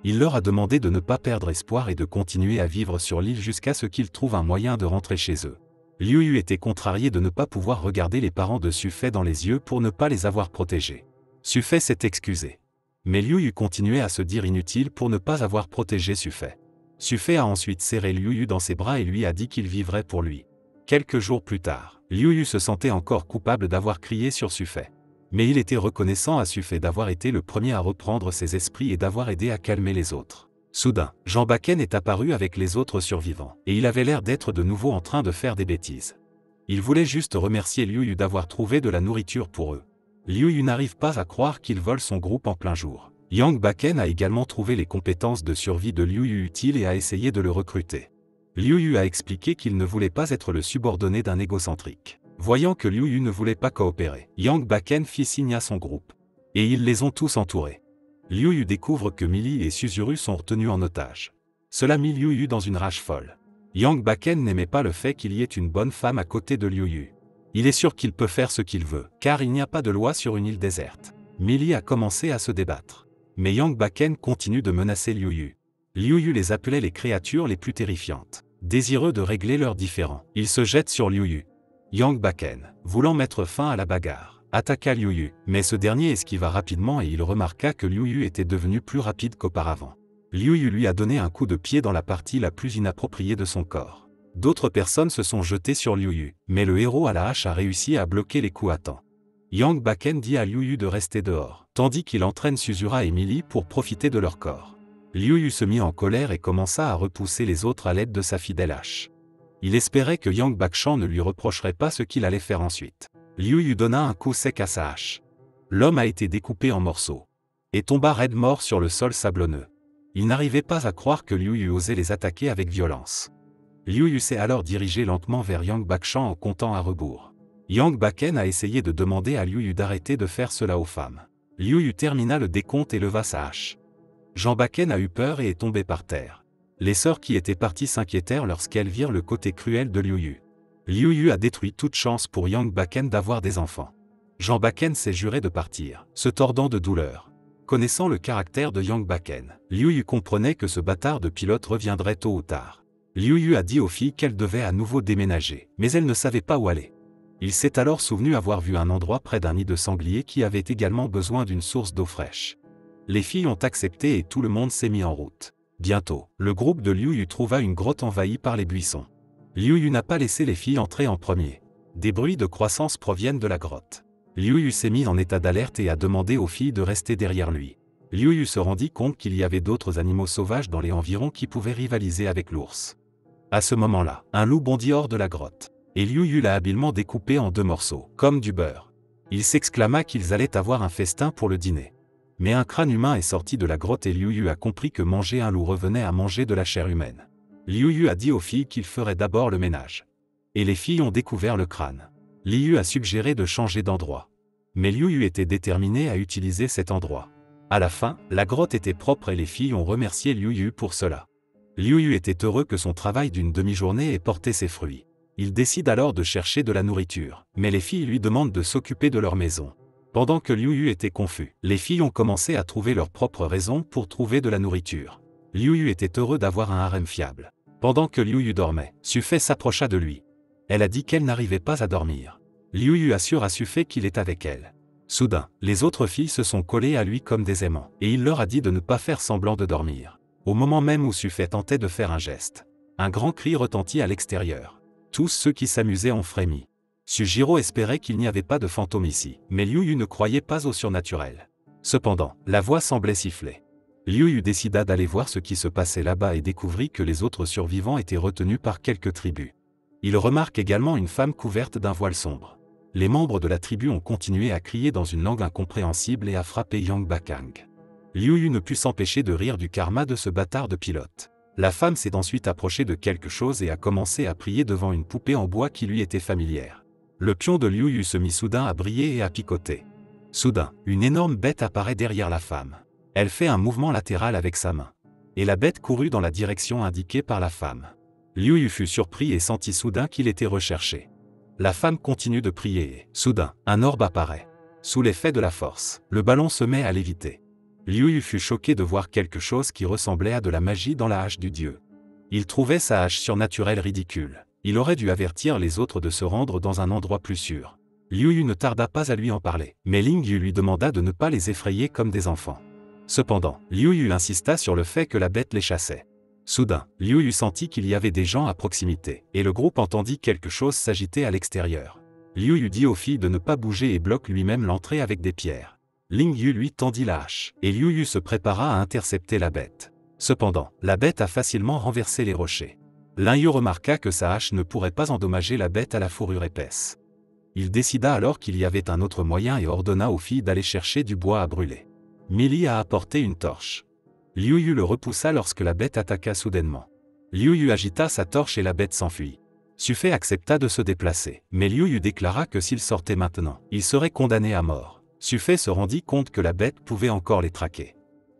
Il leur a demandé de ne pas perdre espoir et de continuer à vivre sur l'île jusqu'à ce qu'ils trouvent un moyen de rentrer chez eux. Liu Yu était contrarié de ne pas pouvoir regarder les parents de Suffet dans les yeux pour ne pas les avoir protégés. Suffet s'est excusé. Mais Liu Yu continuait à se dire inutile pour ne pas avoir protégé Suffet. Suffet a ensuite serré Liu Yu dans ses bras et lui a dit qu'il vivrait pour lui. Quelques jours plus tard, Liu Yu se sentait encore coupable d'avoir crié sur Suffet. Mais il était reconnaissant à Suffet d'avoir été le premier à reprendre ses esprits et d'avoir aidé à calmer les autres. Soudain, Jean Bakken est apparu avec les autres survivants, et il avait l'air d'être de nouveau en train de faire des bêtises. Il voulait juste remercier Liu Yu d'avoir trouvé de la nourriture pour eux. Liu Yu n'arrive pas à croire qu'il vole son groupe en plein jour. Yang Baken a également trouvé les compétences de survie de Liu Yu utiles et a essayé de le recruter. Liu Yu a expliqué qu'il ne voulait pas être le subordonné d'un égocentrique. Voyant que Liu Yu ne voulait pas coopérer, Yang Baken fit signe à son groupe. Et ils les ont tous entourés. Liu Yu découvre que Mili et Suzuru sont retenus en otage. Cela mit Liu Yu dans une rage folle. Yang Baken n'aimait pas le fait qu'il y ait une bonne femme à côté de Liu Yu. Il est sûr qu'il peut faire ce qu'il veut, car il n'y a pas de loi sur une île déserte. Millie a commencé à se débattre. Mais Yang Baken continue de menacer Liu Yu. Liu Yu les appelait les créatures les plus terrifiantes. Désireux de régler leurs différends, il se jette sur Liu Yu. Yang Baken, voulant mettre fin à la bagarre, attaqua Liu Yu, mais ce dernier esquiva rapidement et il remarqua que Liu Yu était devenu plus rapide qu'auparavant. Liu Yu lui a donné un coup de pied dans la partie la plus inappropriée de son corps. D'autres personnes se sont jetées sur Liu Yu, mais le héros à la hache a réussi à bloquer les coups à temps. Yang Baken dit à Liu Yu de rester dehors, tandis qu'il entraîne Suzura et Millie pour profiter de leur corps. Liu Yu se mit en colère et commença à repousser les autres à l'aide de sa fidèle hache. Il espérait que Yang Bakshan ne lui reprocherait pas ce qu'il allait faire ensuite. Liu Yu donna un coup sec à sa hache. L'homme a été découpé en morceaux. Et tomba raide mort sur le sol sablonneux. Il n'arrivait pas à croire que Liu Yu osait les attaquer avec violence. Liu Yu s'est alors dirigé lentement vers Yang Bakshan en comptant à rebours. Yang Baken a essayé de demander à Liu Yu d'arrêter de faire cela aux femmes. Liu Yu termina le décompte et leva sa hache. Jean Baken a eu peur et est tombé par terre. Les sœurs qui étaient parties s'inquiétèrent lorsqu'elles virent le côté cruel de Liu Yu. Liu Yu a détruit toute chance pour Yang Baken d'avoir des enfants. Jean Baken s'est juré de partir, se tordant de douleur. Connaissant le caractère de Yang Baken, Liu Yu comprenait que ce bâtard de pilote reviendrait tôt ou tard. Liu Yu a dit aux filles qu'elles devaient à nouveau déménager, mais elles ne savaient pas où aller. Il s'est alors souvenu avoir vu un endroit près d'un nid de sanglier qui avait également besoin d'une source d'eau fraîche. Les filles ont accepté et tout le monde s'est mis en route. Bientôt, le groupe de Liu Yu trouva une grotte envahie par les buissons. Liu Yu n'a pas laissé les filles entrer en premier. Des bruits de croissance proviennent de la grotte. Liu Yu s'est mis en état d'alerte et a demandé aux filles de rester derrière lui. Liu Yu se rendit compte qu'il y avait d'autres animaux sauvages dans les environs qui pouvaient rivaliser avec l'ours. À ce moment-là, un loup bondit hors de la grotte. Et Liu Yu l'a habilement découpé en deux morceaux, comme du beurre. Il s'exclama qu'ils allaient avoir un festin pour le dîner. Mais un crâne humain est sorti de la grotte et Liu Yu a compris que manger un loup revenait à manger de la chair humaine. Liu Yu a dit aux filles qu'il ferait d'abord le ménage. Et les filles ont découvert le crâne. Liu a suggéré de changer d'endroit. Mais Liu Yu était déterminé à utiliser cet endroit. À la fin, la grotte était propre et les filles ont remercié Liu Yu pour cela. Liu Yu était heureux que son travail d'une demi-journée ait porté ses fruits. Il décide alors de chercher de la nourriture, mais les filles lui demandent de s'occuper de leur maison. Pendant que Liu Yu était confus, les filles ont commencé à trouver leur propre raison pour trouver de la nourriture. Liu Yu était heureux d'avoir un harem fiable. Pendant que Liu Yu dormait, Sufei s'approcha de lui. Elle a dit qu'elle n'arrivait pas à dormir. Liu Yu assure à Sufei qu'il est avec elle. Soudain, les autres filles se sont collées à lui comme des aimants, et il leur a dit de ne pas faire semblant de dormir au moment même où Suffet tentait de faire un geste. Un grand cri retentit à l'extérieur. Tous ceux qui s'amusaient ont frémi. Sujiro espérait qu'il n'y avait pas de fantôme ici, mais Liu Yu ne croyait pas au surnaturel. Cependant, la voix semblait siffler. Liu Yu décida d'aller voir ce qui se passait là-bas et découvrit que les autres survivants étaient retenus par quelques tribus. Il remarque également une femme couverte d'un voile sombre. Les membres de la tribu ont continué à crier dans une langue incompréhensible et à frapper Yang Bakang. Liu Yu ne put s'empêcher de rire du karma de ce bâtard de pilote. La femme s'est ensuite approchée de quelque chose et a commencé à prier devant une poupée en bois qui lui était familière. Le pion de Liu Yu se mit soudain à briller et à picoter. Soudain, une énorme bête apparaît derrière la femme. Elle fait un mouvement latéral avec sa main. Et la bête courut dans la direction indiquée par la femme. Liu Yu fut surpris et sentit soudain qu'il était recherché. La femme continue de prier et, soudain, un orbe apparaît. Sous l'effet de la force, le ballon se met à léviter. Liu Yu fut choqué de voir quelque chose qui ressemblait à de la magie dans la hache du dieu. Il trouvait sa hache surnaturelle ridicule. Il aurait dû avertir les autres de se rendre dans un endroit plus sûr. Liu Yu ne tarda pas à lui en parler, mais Ling Yu lui demanda de ne pas les effrayer comme des enfants. Cependant, Liu Yu insista sur le fait que la bête les chassait. Soudain, Liu Yu sentit qu'il y avait des gens à proximité, et le groupe entendit quelque chose s'agiter à l'extérieur. Liu Yu dit aux filles de ne pas bouger et bloque lui-même l'entrée avec des pierres. Ling Yu lui tendit la hache, et Liu Yu se prépara à intercepter la bête. Cependant, la bête a facilement renversé les rochers. Ling Yu remarqua que sa hache ne pourrait pas endommager la bête à la fourrure épaisse. Il décida alors qu'il y avait un autre moyen et ordonna aux filles d'aller chercher du bois à brûler. Mili a apporté une torche. Liu Yu le repoussa lorsque la bête attaqua soudainement. Liu Yu agita sa torche et la bête s'enfuit. Suffet accepta de se déplacer, mais Liu Yu déclara que s'il sortait maintenant, il serait condamné à mort. Sufei se rendit compte que la bête pouvait encore les traquer.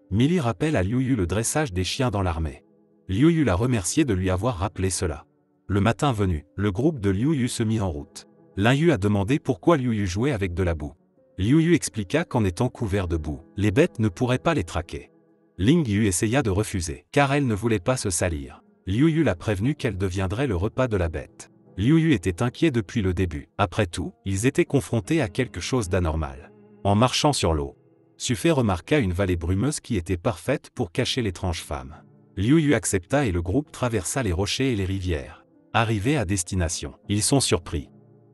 Mili rappelle à Liu Yu le dressage des chiens dans l'armée. Liu Yu l'a remercié de lui avoir rappelé cela. Le matin venu, le groupe de Liu Yu se mit en route. Lin Yu a demandé pourquoi Liu Yu jouait avec de la boue. Liu Yu expliqua qu'en étant couvert de boue, les bêtes ne pourraient pas les traquer. Ling Yu essaya de refuser, car elle ne voulait pas se salir. Liu Yu l'a prévenu qu'elle deviendrait le repas de la bête. Liu Yu était inquiet depuis le début. Après tout, ils étaient confrontés à quelque chose d'anormal. En marchant sur l'eau, Suffet remarqua une vallée brumeuse qui était parfaite pour cacher l'étrange femme. Liu Yu accepta et le groupe traversa les rochers et les rivières. Arrivés à destination, ils sont surpris.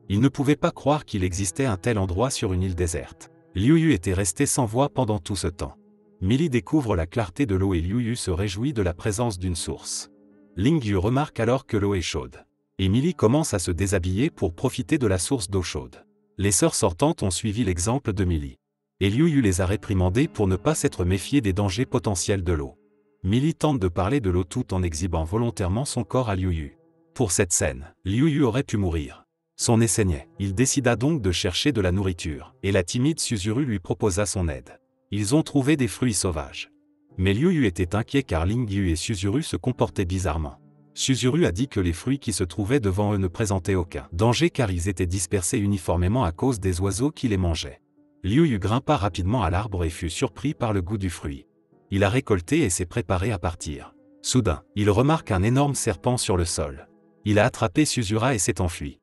Ils ne pouvaient pas croire qu'il existait un tel endroit sur une île déserte. Liu Yu était resté sans voix pendant tout ce temps. Millie découvre la clarté de l'eau et Liu Yu se réjouit de la présence d'une source. Ling Yu remarque alors que l'eau est chaude. Et Millie commence à se déshabiller pour profiter de la source d'eau chaude les sœurs sortantes ont suivi l'exemple de Mili. Et Liu Yu les a réprimandées pour ne pas s'être méfiées des dangers potentiels de l'eau. Millie tente de parler de l'eau tout en exhibant volontairement son corps à Liu Yu. Pour cette scène, Liu Yu aurait pu mourir. Son nez saignait. Il décida donc de chercher de la nourriture, et la timide Suzuru lui proposa son aide. Ils ont trouvé des fruits sauvages. Mais Liu Yu était inquiet car Ling Yu et Suzuru se comportaient bizarrement. Suzuru a dit que les fruits qui se trouvaient devant eux ne présentaient aucun danger car ils étaient dispersés uniformément à cause des oiseaux qui les mangeaient. Liu Yu grimpa rapidement à l'arbre et fut surpris par le goût du fruit. Il a récolté et s'est préparé à partir. Soudain, il remarque un énorme serpent sur le sol. Il a attrapé Suzura et s'est enfui.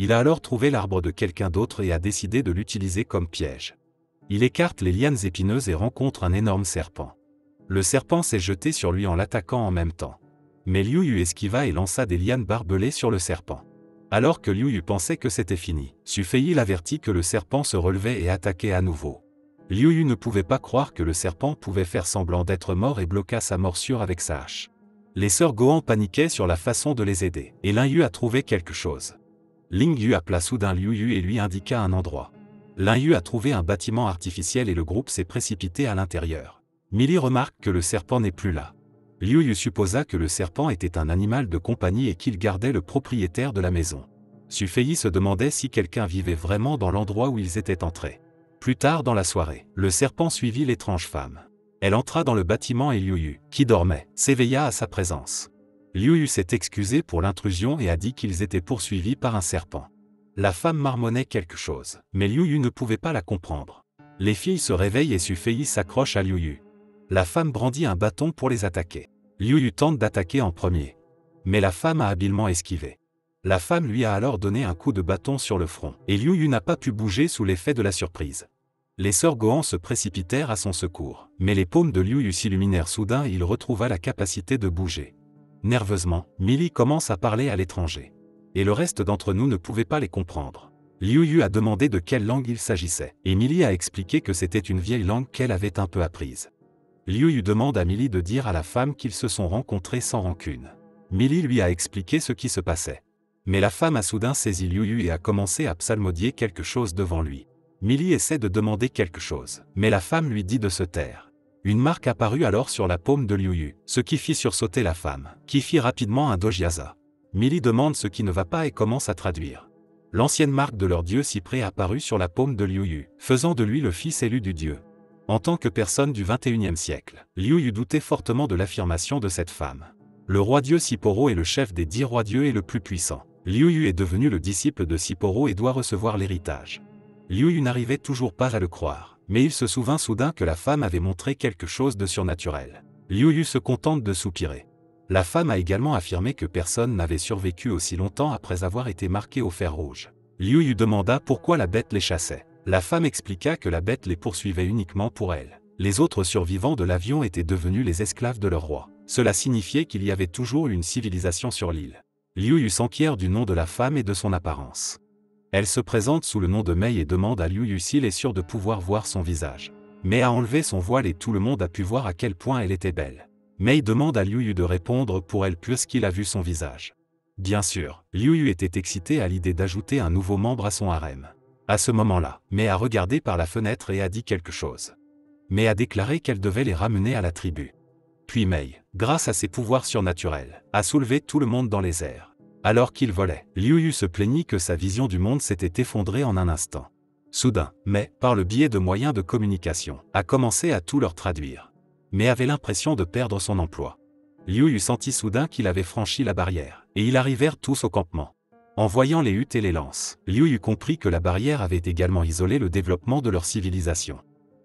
Il a alors trouvé l'arbre de quelqu'un d'autre et a décidé de l'utiliser comme piège. Il écarte les lianes épineuses et rencontre un énorme serpent. Le serpent s'est jeté sur lui en l'attaquant en même temps mais Liu Yu esquiva et lança des lianes barbelées sur le serpent. Alors que Liu Yu pensait que c'était fini, Sufei l'avertit que le serpent se relevait et attaquait à nouveau. Liu Yu ne pouvait pas croire que le serpent pouvait faire semblant d'être mort et bloqua sa morsure avec sa hache. Les sœurs Gohan paniquaient sur la façon de les aider, et Lin Yu a trouvé quelque chose. Ling Yu appela soudain Liu Yu et lui indiqua un endroit. Lin Yu a trouvé un bâtiment artificiel et le groupe s'est précipité à l'intérieur. Millie remarque que le serpent n'est plus là. Liu Yu supposa que le serpent était un animal de compagnie et qu'il gardait le propriétaire de la maison. Sufei se demandait si quelqu'un vivait vraiment dans l'endroit où ils étaient entrés. Plus tard dans la soirée, le serpent suivit l'étrange femme. Elle entra dans le bâtiment et Liu Yu, qui dormait, s'éveilla à sa présence. Liu Yu s'est excusé pour l'intrusion et a dit qu'ils étaient poursuivis par un serpent. La femme marmonnait quelque chose, mais Liu Yu ne pouvait pas la comprendre. Les filles se réveillent et Sufei s'accroche à Liu Yu, la femme brandit un bâton pour les attaquer. Liu Yu tente d'attaquer en premier. Mais la femme a habilement esquivé. La femme lui a alors donné un coup de bâton sur le front, et Liu Yu n'a pas pu bouger sous l'effet de la surprise. Les sœurs Gohan se précipitèrent à son secours, mais les paumes de Liu Yu s'illuminèrent soudain et il retrouva la capacité de bouger. Nerveusement, Milly commence à parler à l'étranger. Et le reste d'entre nous ne pouvait pas les comprendre. Liu Yu a demandé de quelle langue il s'agissait, et Milly a expliqué que c'était une vieille langue qu'elle avait un peu apprise. Liu Yu demande à Milly de dire à la femme qu'ils se sont rencontrés sans rancune. Mili lui a expliqué ce qui se passait. Mais la femme a soudain saisi Liu Yu et a commencé à psalmodier quelque chose devant lui. Milly essaie de demander quelque chose, mais la femme lui dit de se taire. Une marque apparut alors sur la paume de Liu Yu, ce qui fit sursauter la femme, qui fit rapidement un dojiaza. Mili demande ce qui ne va pas et commence à traduire. L'ancienne marque de leur dieu Cyprès apparut sur la paume de Liu Yu, faisant de lui le fils élu du dieu. En tant que personne du XXIe siècle, Liu Yu doutait fortement de l'affirmation de cette femme. Le roi-dieu Siporo est le chef des dix rois-dieux et le plus puissant. Liu Yu est devenu le disciple de Siporo et doit recevoir l'héritage. Liu Yu n'arrivait toujours pas à le croire, mais il se souvint soudain que la femme avait montré quelque chose de surnaturel. Liu Yu se contente de soupirer. La femme a également affirmé que personne n'avait survécu aussi longtemps après avoir été marqué au fer rouge. Liu Yu demanda pourquoi la bête les chassait la femme expliqua que la bête les poursuivait uniquement pour elle. Les autres survivants de l'avion étaient devenus les esclaves de leur roi. Cela signifiait qu'il y avait toujours une civilisation sur l'île. Liu Yu s'enquiert du nom de la femme et de son apparence. Elle se présente sous le nom de Mei et demande à Liu Yu s'il est sûr de pouvoir voir son visage. Mei a enlevé son voile et tout le monde a pu voir à quel point elle était belle. Mei demande à Liu Yu de répondre pour elle puisqu'il a vu son visage. Bien sûr, Liu Yu était excité à l'idée d'ajouter un nouveau membre à son harem à ce moment-là, Mei a regardé par la fenêtre et a dit quelque chose. Mais a déclaré qu'elle devait les ramener à la tribu. Puis Mei, grâce à ses pouvoirs surnaturels, a soulevé tout le monde dans les airs. Alors qu'il volait, Liu Yu se plaignit que sa vision du monde s'était effondrée en un instant. Soudain, Mei, par le biais de moyens de communication, a commencé à tout leur traduire. Mais avait l'impression de perdre son emploi. Liu Yu sentit soudain qu'il avait franchi la barrière, et ils arrivèrent tous au campement. En voyant les huttes et les lances, Liu Yu comprit que la barrière avait également isolé le développement de leur civilisation.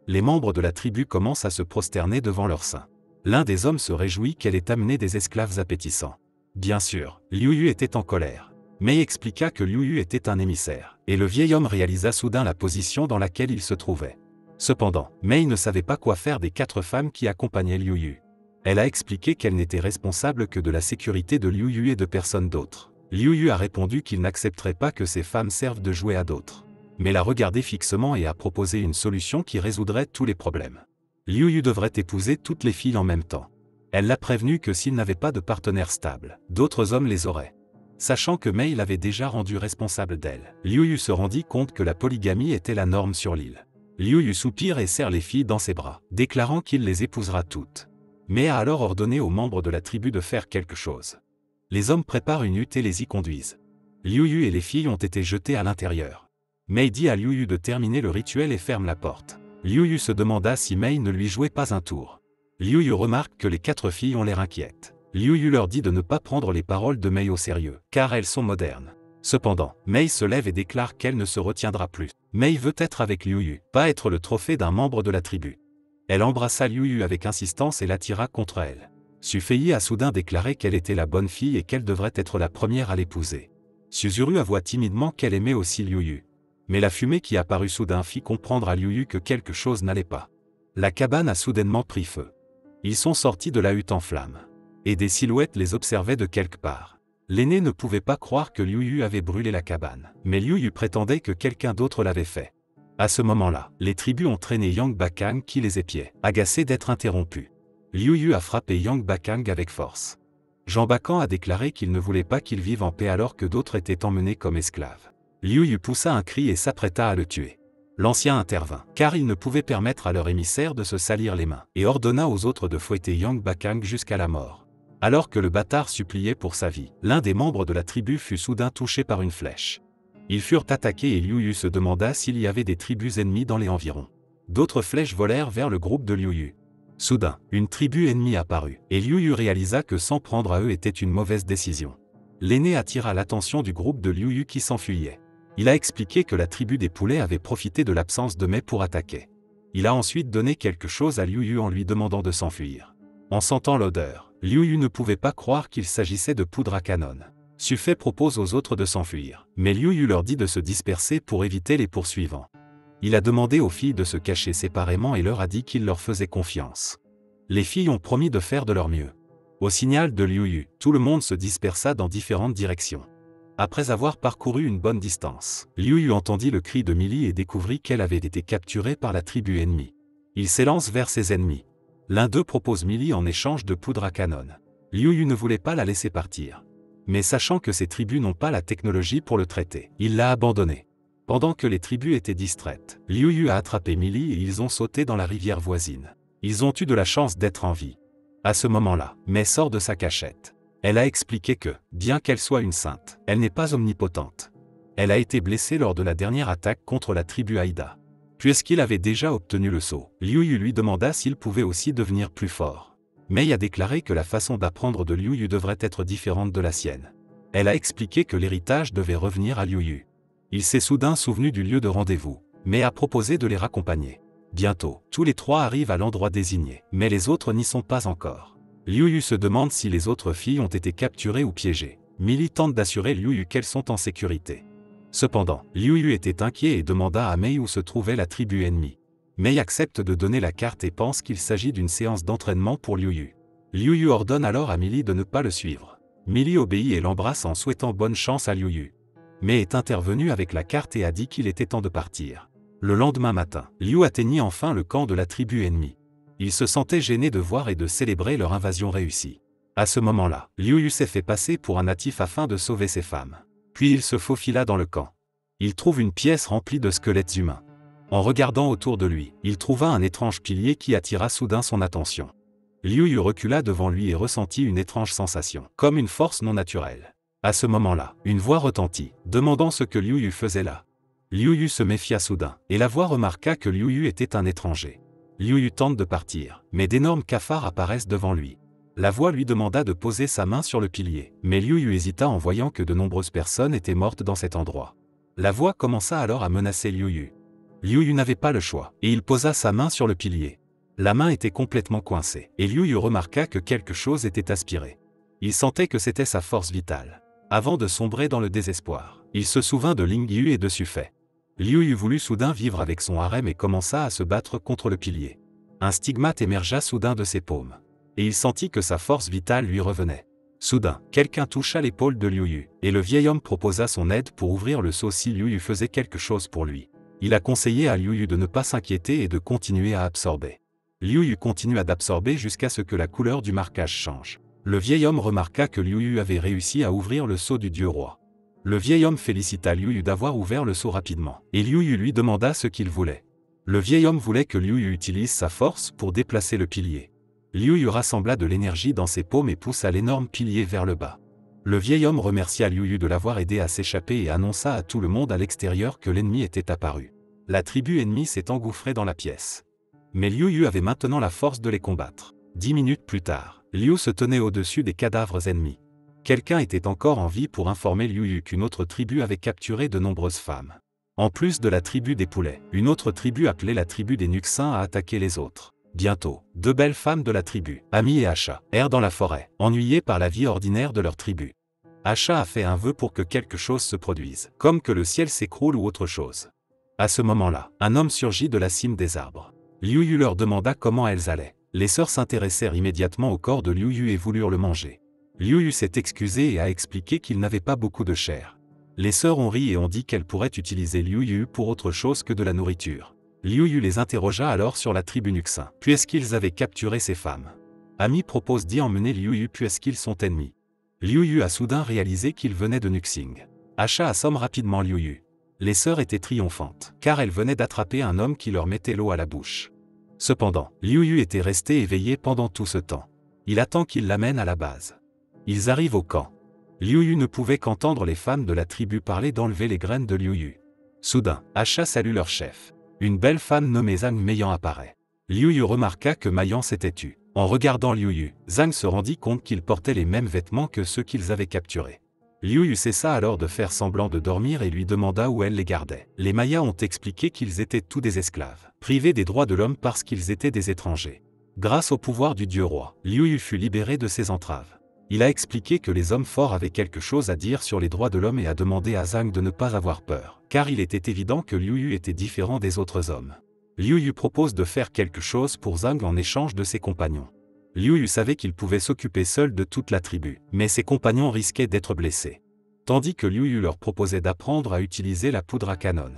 Les membres de la tribu commencent à se prosterner devant leur sein. L'un des hommes se réjouit qu'elle ait amené des esclaves appétissants. Bien sûr, Liu Yu était en colère. Mei expliqua que Liu Yu était un émissaire, et le vieil homme réalisa soudain la position dans laquelle il se trouvait. Cependant, Mei ne savait pas quoi faire des quatre femmes qui accompagnaient Liu Yu. Elle a expliqué qu'elle n'était responsable que de la sécurité de Liu Yu et de personne d'autre. Liu Yu a répondu qu'il n'accepterait pas que ces femmes servent de jouets à d'autres. Mais l'a regardé fixement et a proposé une solution qui résoudrait tous les problèmes. Liu Yu devrait épouser toutes les filles en même temps. Elle l'a prévenu que s'il n'avait pas de partenaire stable, d'autres hommes les auraient. Sachant que Mei l'avait déjà rendu responsable d'elle, Liu Yu se rendit compte que la polygamie était la norme sur l'île. Liu Yu soupire et serre les filles dans ses bras, déclarant qu'il les épousera toutes. Mais a alors ordonné aux membres de la tribu de faire quelque chose les hommes préparent une hutte et les y conduisent. Liu Yu et les filles ont été jetées à l'intérieur. Mei dit à Liu Yu de terminer le rituel et ferme la porte. Liu Yu se demanda si Mei ne lui jouait pas un tour. Liu Yu remarque que les quatre filles ont l'air inquiètes. Liu Yu leur dit de ne pas prendre les paroles de Mei au sérieux, car elles sont modernes. Cependant, Mei se lève et déclare qu'elle ne se retiendra plus. Mei veut être avec Liu Yu, pas être le trophée d'un membre de la tribu. Elle embrassa Liu Yu avec insistance et l'attira contre elle. Sufei a soudain déclaré qu'elle était la bonne fille et qu'elle devrait être la première à l'épouser. Suzuru avoua timidement qu'elle aimait aussi Liu Yu. Mais la fumée qui apparut soudain fit comprendre à Yu que quelque chose n'allait pas. La cabane a soudainement pris feu. Ils sont sortis de la hutte en flammes. Et des silhouettes les observaient de quelque part. L'aîné ne pouvait pas croire que Yu avait brûlé la cabane, mais Yu prétendait que quelqu'un d'autre l'avait fait. À ce moment-là, les tribus ont traîné Yang Bakang qui les épiait, agacé d'être interrompu. Liu Yu a frappé Yang Bakang avec force. Jean Bakan a déclaré qu'il ne voulait pas qu'il vive en paix alors que d'autres étaient emmenés comme esclaves. Liu Yu poussa un cri et s'apprêta à le tuer. L'ancien intervint, car il ne pouvait permettre à leur émissaire de se salir les mains, et ordonna aux autres de fouetter Yang Bakang jusqu'à la mort. Alors que le bâtard suppliait pour sa vie, l'un des membres de la tribu fut soudain touché par une flèche. Ils furent attaqués et Liu Yu se demanda s'il y avait des tribus ennemies dans les environs. D'autres flèches volèrent vers le groupe de Liu Yu. Soudain, une tribu ennemie apparut, et Liu Yu réalisa que s'en prendre à eux était une mauvaise décision. L'aîné attira l'attention du groupe de Liu Yu qui s'enfuyait. Il a expliqué que la tribu des poulets avait profité de l'absence de Mai pour attaquer. Il a ensuite donné quelque chose à Liu Yu en lui demandant de s'enfuir. En sentant l'odeur, Liu Yu ne pouvait pas croire qu'il s'agissait de poudre à canon. Fei propose aux autres de s'enfuir, mais Liu Yu leur dit de se disperser pour éviter les poursuivants il a demandé aux filles de se cacher séparément et leur a dit qu'il leur faisait confiance. Les filles ont promis de faire de leur mieux. Au signal de Liu Yu, tout le monde se dispersa dans différentes directions. Après avoir parcouru une bonne distance, Liu Yu entendit le cri de Mili et découvrit qu'elle avait été capturée par la tribu ennemie. Il s'élance vers ses ennemis. L'un d'eux propose Mili en échange de poudre à canon. Liu Yu ne voulait pas la laisser partir. Mais sachant que ces tribus n'ont pas la technologie pour le traiter, il l'a abandonnée. Pendant que les tribus étaient distraites, Liu Yu a attrapé Mili et ils ont sauté dans la rivière voisine. Ils ont eu de la chance d'être en vie. À ce moment-là, Mei sort de sa cachette. Elle a expliqué que, bien qu'elle soit une sainte, elle n'est pas omnipotente. Elle a été blessée lors de la dernière attaque contre la tribu Aïda. Puisqu'il avait déjà obtenu le sceau, Liu Yu lui demanda s'il pouvait aussi devenir plus fort. Mei a déclaré que la façon d'apprendre de Liu Yu devrait être différente de la sienne. Elle a expliqué que l'héritage devait revenir à Liu Yu. Il s'est soudain souvenu du lieu de rendez-vous, mais a proposé de les raccompagner. Bientôt, tous les trois arrivent à l'endroit désigné, mais les autres n'y sont pas encore. Liu Yu se demande si les autres filles ont été capturées ou piégées. Millie tente d'assurer Liu Yu qu'elles sont en sécurité. Cependant, Liu Yu était inquiet et demanda à Mei où se trouvait la tribu ennemie. Mei accepte de donner la carte et pense qu'il s'agit d'une séance d'entraînement pour Liu Yu. Liu Yu ordonne alors à Millie de ne pas le suivre. Millie obéit et l'embrasse en souhaitant bonne chance à Liu Yu mais est intervenu avec la carte et a dit qu'il était temps de partir. Le lendemain matin, Liu atteignit enfin le camp de la tribu ennemie. Il se sentait gêné de voir et de célébrer leur invasion réussie. À ce moment-là, Liu Yu s'est fait passer pour un natif afin de sauver ses femmes. Puis il se faufila dans le camp. Il trouve une pièce remplie de squelettes humains. En regardant autour de lui, il trouva un étrange pilier qui attira soudain son attention. Liu Yu recula devant lui et ressentit une étrange sensation, comme une force non naturelle. À ce moment-là, une voix retentit, demandant ce que Liu Yu faisait là. Liu Yu se méfia soudain, et la voix remarqua que Liu Yu était un étranger. Liu Yu tente de partir, mais d'énormes cafards apparaissent devant lui. La voix lui demanda de poser sa main sur le pilier, mais Liu Yu hésita en voyant que de nombreuses personnes étaient mortes dans cet endroit. La voix commença alors à menacer Liu Yu. Liu Yu n'avait pas le choix, et il posa sa main sur le pilier. La main était complètement coincée, et Liu Yu remarqua que quelque chose était aspiré. Il sentait que c'était sa force vitale avant de sombrer dans le désespoir. Il se souvint de Ling Yu et de Fei. Liu Yu voulut soudain vivre avec son harem et commença à se battre contre le pilier. Un stigmate émergea soudain de ses paumes. Et il sentit que sa force vitale lui revenait. Soudain, quelqu'un toucha l'épaule de Liu Yu, et le vieil homme proposa son aide pour ouvrir le seau si Liu Yu faisait quelque chose pour lui. Il a conseillé à Liu Yu de ne pas s'inquiéter et de continuer à absorber. Liu Yu continua d'absorber jusqu'à ce que la couleur du marquage change. Le vieil homme remarqua que Liu Yu avait réussi à ouvrir le seau du dieu roi. Le vieil homme félicita Liu Yu d'avoir ouvert le seau rapidement, et Liu Yu lui demanda ce qu'il voulait. Le vieil homme voulait que Liu Yu utilise sa force pour déplacer le pilier. Liu Yu rassembla de l'énergie dans ses paumes et poussa l'énorme pilier vers le bas. Le vieil homme remercia Liu Yu de l'avoir aidé à s'échapper et annonça à tout le monde à l'extérieur que l'ennemi était apparu. La tribu ennemie s'est engouffrée dans la pièce. Mais Liu Yu avait maintenant la force de les combattre. Dix minutes plus tard. Liu se tenait au-dessus des cadavres ennemis. Quelqu'un était encore en vie pour informer Liu Yu qu'une autre tribu avait capturé de nombreuses femmes. En plus de la tribu des poulets, une autre tribu appelée la tribu des Nuxins a attaqué les autres. Bientôt, deux belles femmes de la tribu, Ami et Asha, errent dans la forêt, ennuyées par la vie ordinaire de leur tribu. Asha a fait un vœu pour que quelque chose se produise, comme que le ciel s'écroule ou autre chose. À ce moment-là, un homme surgit de la cime des arbres. Liu Yu leur demanda comment elles allaient. Les sœurs s'intéressèrent immédiatement au corps de Liu Yu et voulurent le manger. Liu Yu s'est excusé et a expliqué qu'il n'avait pas beaucoup de chair. Les sœurs ont ri et ont dit qu'elles pourraient utiliser Liu Yu pour autre chose que de la nourriture. Liu Yu les interrogea alors sur la tribu Nuxin, qu'ils avaient capturé ces femmes. Ami propose d'y emmener Liu Yu puisqu'ils sont ennemis. Liu Yu a soudain réalisé qu'il venait de Nuxing. Acha assomme rapidement Liu Yu. Les sœurs étaient triomphantes, car elles venaient d'attraper un homme qui leur mettait l'eau à la bouche. Cependant, Liu Yu était resté éveillé pendant tout ce temps. Il attend qu'il l'amène à la base. Ils arrivent au camp. Liu Yu ne pouvait qu'entendre les femmes de la tribu parler d'enlever les graines de Liu Yu. Soudain, Asha salue leur chef. Une belle femme nommée Zhang Meiyan apparaît. Liu Yu remarqua que Mayan s'était tue. En regardant Liu Yu, Zhang se rendit compte qu'il portait les mêmes vêtements que ceux qu'ils avaient capturés. Liu Yu cessa alors de faire semblant de dormir et lui demanda où elle les gardait. Les Mayas ont expliqué qu'ils étaient tous des esclaves, privés des droits de l'homme parce qu'ils étaient des étrangers. Grâce au pouvoir du dieu-roi, Liu Yu fut libéré de ses entraves. Il a expliqué que les hommes forts avaient quelque chose à dire sur les droits de l'homme et a demandé à Zhang de ne pas avoir peur, car il était évident que Liu Yu était différent des autres hommes. Liu Yu propose de faire quelque chose pour Zhang en échange de ses compagnons. Liu Yu savait qu'il pouvait s'occuper seul de toute la tribu, mais ses compagnons risquaient d'être blessés. Tandis que Liu Yu leur proposait d'apprendre à utiliser la poudre à canon.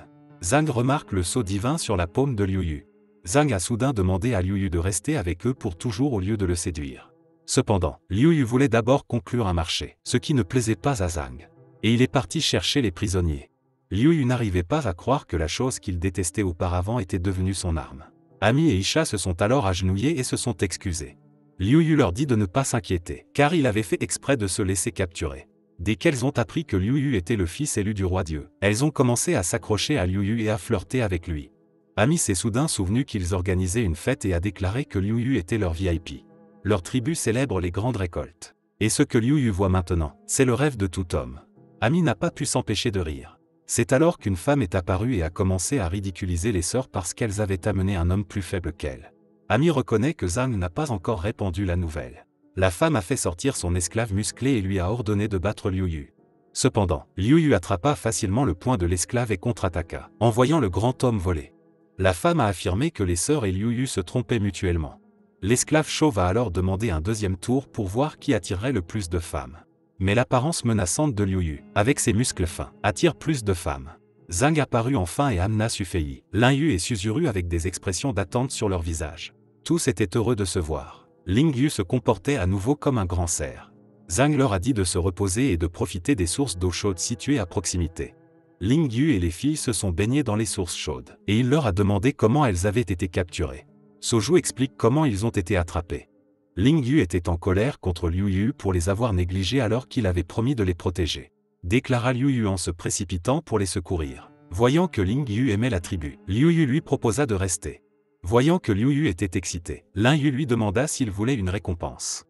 Zhang remarque le saut divin sur la paume de Liu Yu. Zhang a soudain demandé à Liu Yu de rester avec eux pour toujours au lieu de le séduire. Cependant, Liu Yu voulait d'abord conclure un marché, ce qui ne plaisait pas à Zhang. Et il est parti chercher les prisonniers. Liu Yu n'arrivait pas à croire que la chose qu'il détestait auparavant était devenue son arme. Ami et Isha se sont alors agenouillés et se sont excusés. Liu Yu leur dit de ne pas s'inquiéter, car il avait fait exprès de se laisser capturer. Dès qu'elles ont appris que Liu Yu était le fils élu du roi Dieu, elles ont commencé à s'accrocher à Liu Yu et à flirter avec lui. Ami s'est soudain souvenu qu'ils organisaient une fête et a déclaré que Liu Yu était leur VIP. Leur tribu célèbre les grandes récoltes. Et ce que Liu Yu voit maintenant, c'est le rêve de tout homme. Ami n'a pas pu s'empêcher de rire. C'est alors qu'une femme est apparue et a commencé à ridiculiser les sœurs parce qu'elles avaient amené un homme plus faible qu'elle. Ami reconnaît que Zhang n'a pas encore répandu la nouvelle. La femme a fait sortir son esclave musclé et lui a ordonné de battre Liu Yu. Cependant, Liu Yu attrapa facilement le poing de l'esclave et contre-attaqua, en voyant le grand homme voler. La femme a affirmé que les sœurs et Liu Yu se trompaient mutuellement. L'esclave chauve va alors demandé un deuxième tour pour voir qui attirerait le plus de femmes. Mais l'apparence menaçante de Liu Yu, avec ses muscles fins, attire plus de femmes. Zhang apparut enfin et amena Sufei, Lin Yu et Suzuru avec des expressions d'attente sur leur visage. Tous étaient heureux de se voir. Ling Yu se comportait à nouveau comme un grand cerf. Zhang leur a dit de se reposer et de profiter des sources d'eau chaude situées à proximité. Ling Yu et les filles se sont baignées dans les sources chaudes, et il leur a demandé comment elles avaient été capturées. Soju explique comment ils ont été attrapés. Ling Yu était en colère contre Liu Yu pour les avoir négligés alors qu'il avait promis de les protéger. Déclara Liu Yu en se précipitant pour les secourir. Voyant que Ling Yu aimait la tribu, Liu Yu lui proposa de rester. Voyant que Liu Yu était excité, Lin Yu lui demanda s'il voulait une récompense.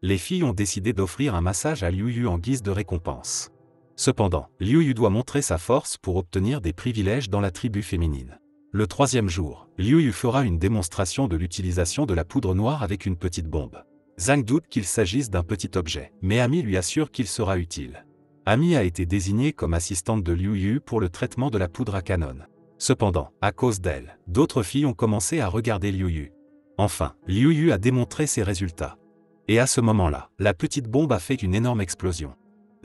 Les filles ont décidé d'offrir un massage à Liu Yu en guise de récompense. Cependant, Liu Yu doit montrer sa force pour obtenir des privilèges dans la tribu féminine. Le troisième jour, Liu Yu fera une démonstration de l'utilisation de la poudre noire avec une petite bombe. Zhang doute qu'il s'agisse d'un petit objet, mais Ami lui assure qu'il sera utile. Ami a été désignée comme assistante de Liu Yu pour le traitement de la poudre à canon. Cependant, à cause d'elle, d'autres filles ont commencé à regarder Liu Yu. Enfin, Liu Yu a démontré ses résultats. Et à ce moment-là, la petite bombe a fait une énorme explosion.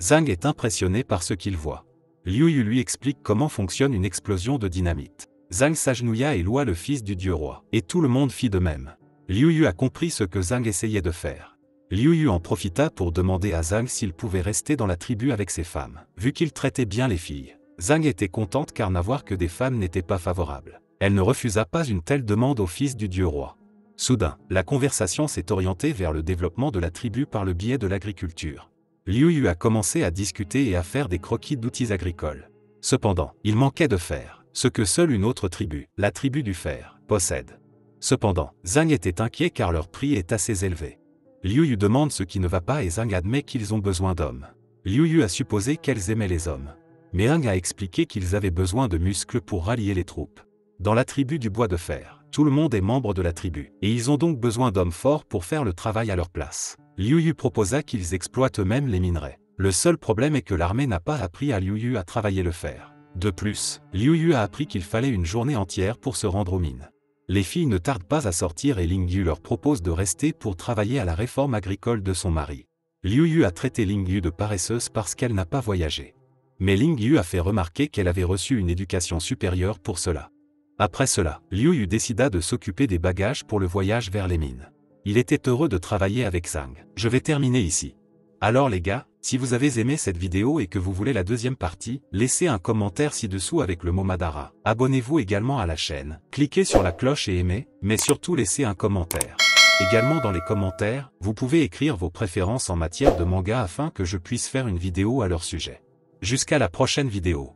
Zhang est impressionné par ce qu'il voit. Liu Yu lui explique comment fonctionne une explosion de dynamite. Zhang s'agenouilla et loua le fils du dieu roi, et tout le monde fit de même. Liu Yu a compris ce que Zhang essayait de faire. Liu Yu en profita pour demander à Zhang s'il pouvait rester dans la tribu avec ses femmes, vu qu'il traitait bien les filles. Zhang était contente car n'avoir que des femmes n'était pas favorable. Elle ne refusa pas une telle demande au fils du dieu roi. Soudain, la conversation s'est orientée vers le développement de la tribu par le biais de l'agriculture. Liu Yu a commencé à discuter et à faire des croquis d'outils agricoles. Cependant, il manquait de fer, ce que seule une autre tribu, la tribu du fer, possède. Cependant, Zhang était inquiet car leur prix est assez élevé. Liu Yu demande ce qui ne va pas et Zhang admet qu'ils ont besoin d'hommes. Liu Yu a supposé qu'elles aimaient les hommes mais a expliqué qu'ils avaient besoin de muscles pour rallier les troupes. Dans la tribu du bois de fer, tout le monde est membre de la tribu, et ils ont donc besoin d'hommes forts pour faire le travail à leur place. Liu Yu proposa qu'ils exploitent eux-mêmes les minerais. Le seul problème est que l'armée n'a pas appris à Liu Yu à travailler le fer. De plus, Liu Yu a appris qu'il fallait une journée entière pour se rendre aux mines. Les filles ne tardent pas à sortir et Ling Yu leur propose de rester pour travailler à la réforme agricole de son mari. Liu Yu a traité Ling Yu de paresseuse parce qu'elle n'a pas voyagé mais Ling Yu a fait remarquer qu'elle avait reçu une éducation supérieure pour cela. Après cela, Liu Yu décida de s'occuper des bagages pour le voyage vers les mines. Il était heureux de travailler avec Sang. Je vais terminer ici. Alors les gars, si vous avez aimé cette vidéo et que vous voulez la deuxième partie, laissez un commentaire ci-dessous avec le mot Madara. Abonnez-vous également à la chaîne, cliquez sur la cloche et aimez, mais surtout laissez un commentaire. Également dans les commentaires, vous pouvez écrire vos préférences en matière de manga afin que je puisse faire une vidéo à leur sujet. Jusqu'à la prochaine vidéo.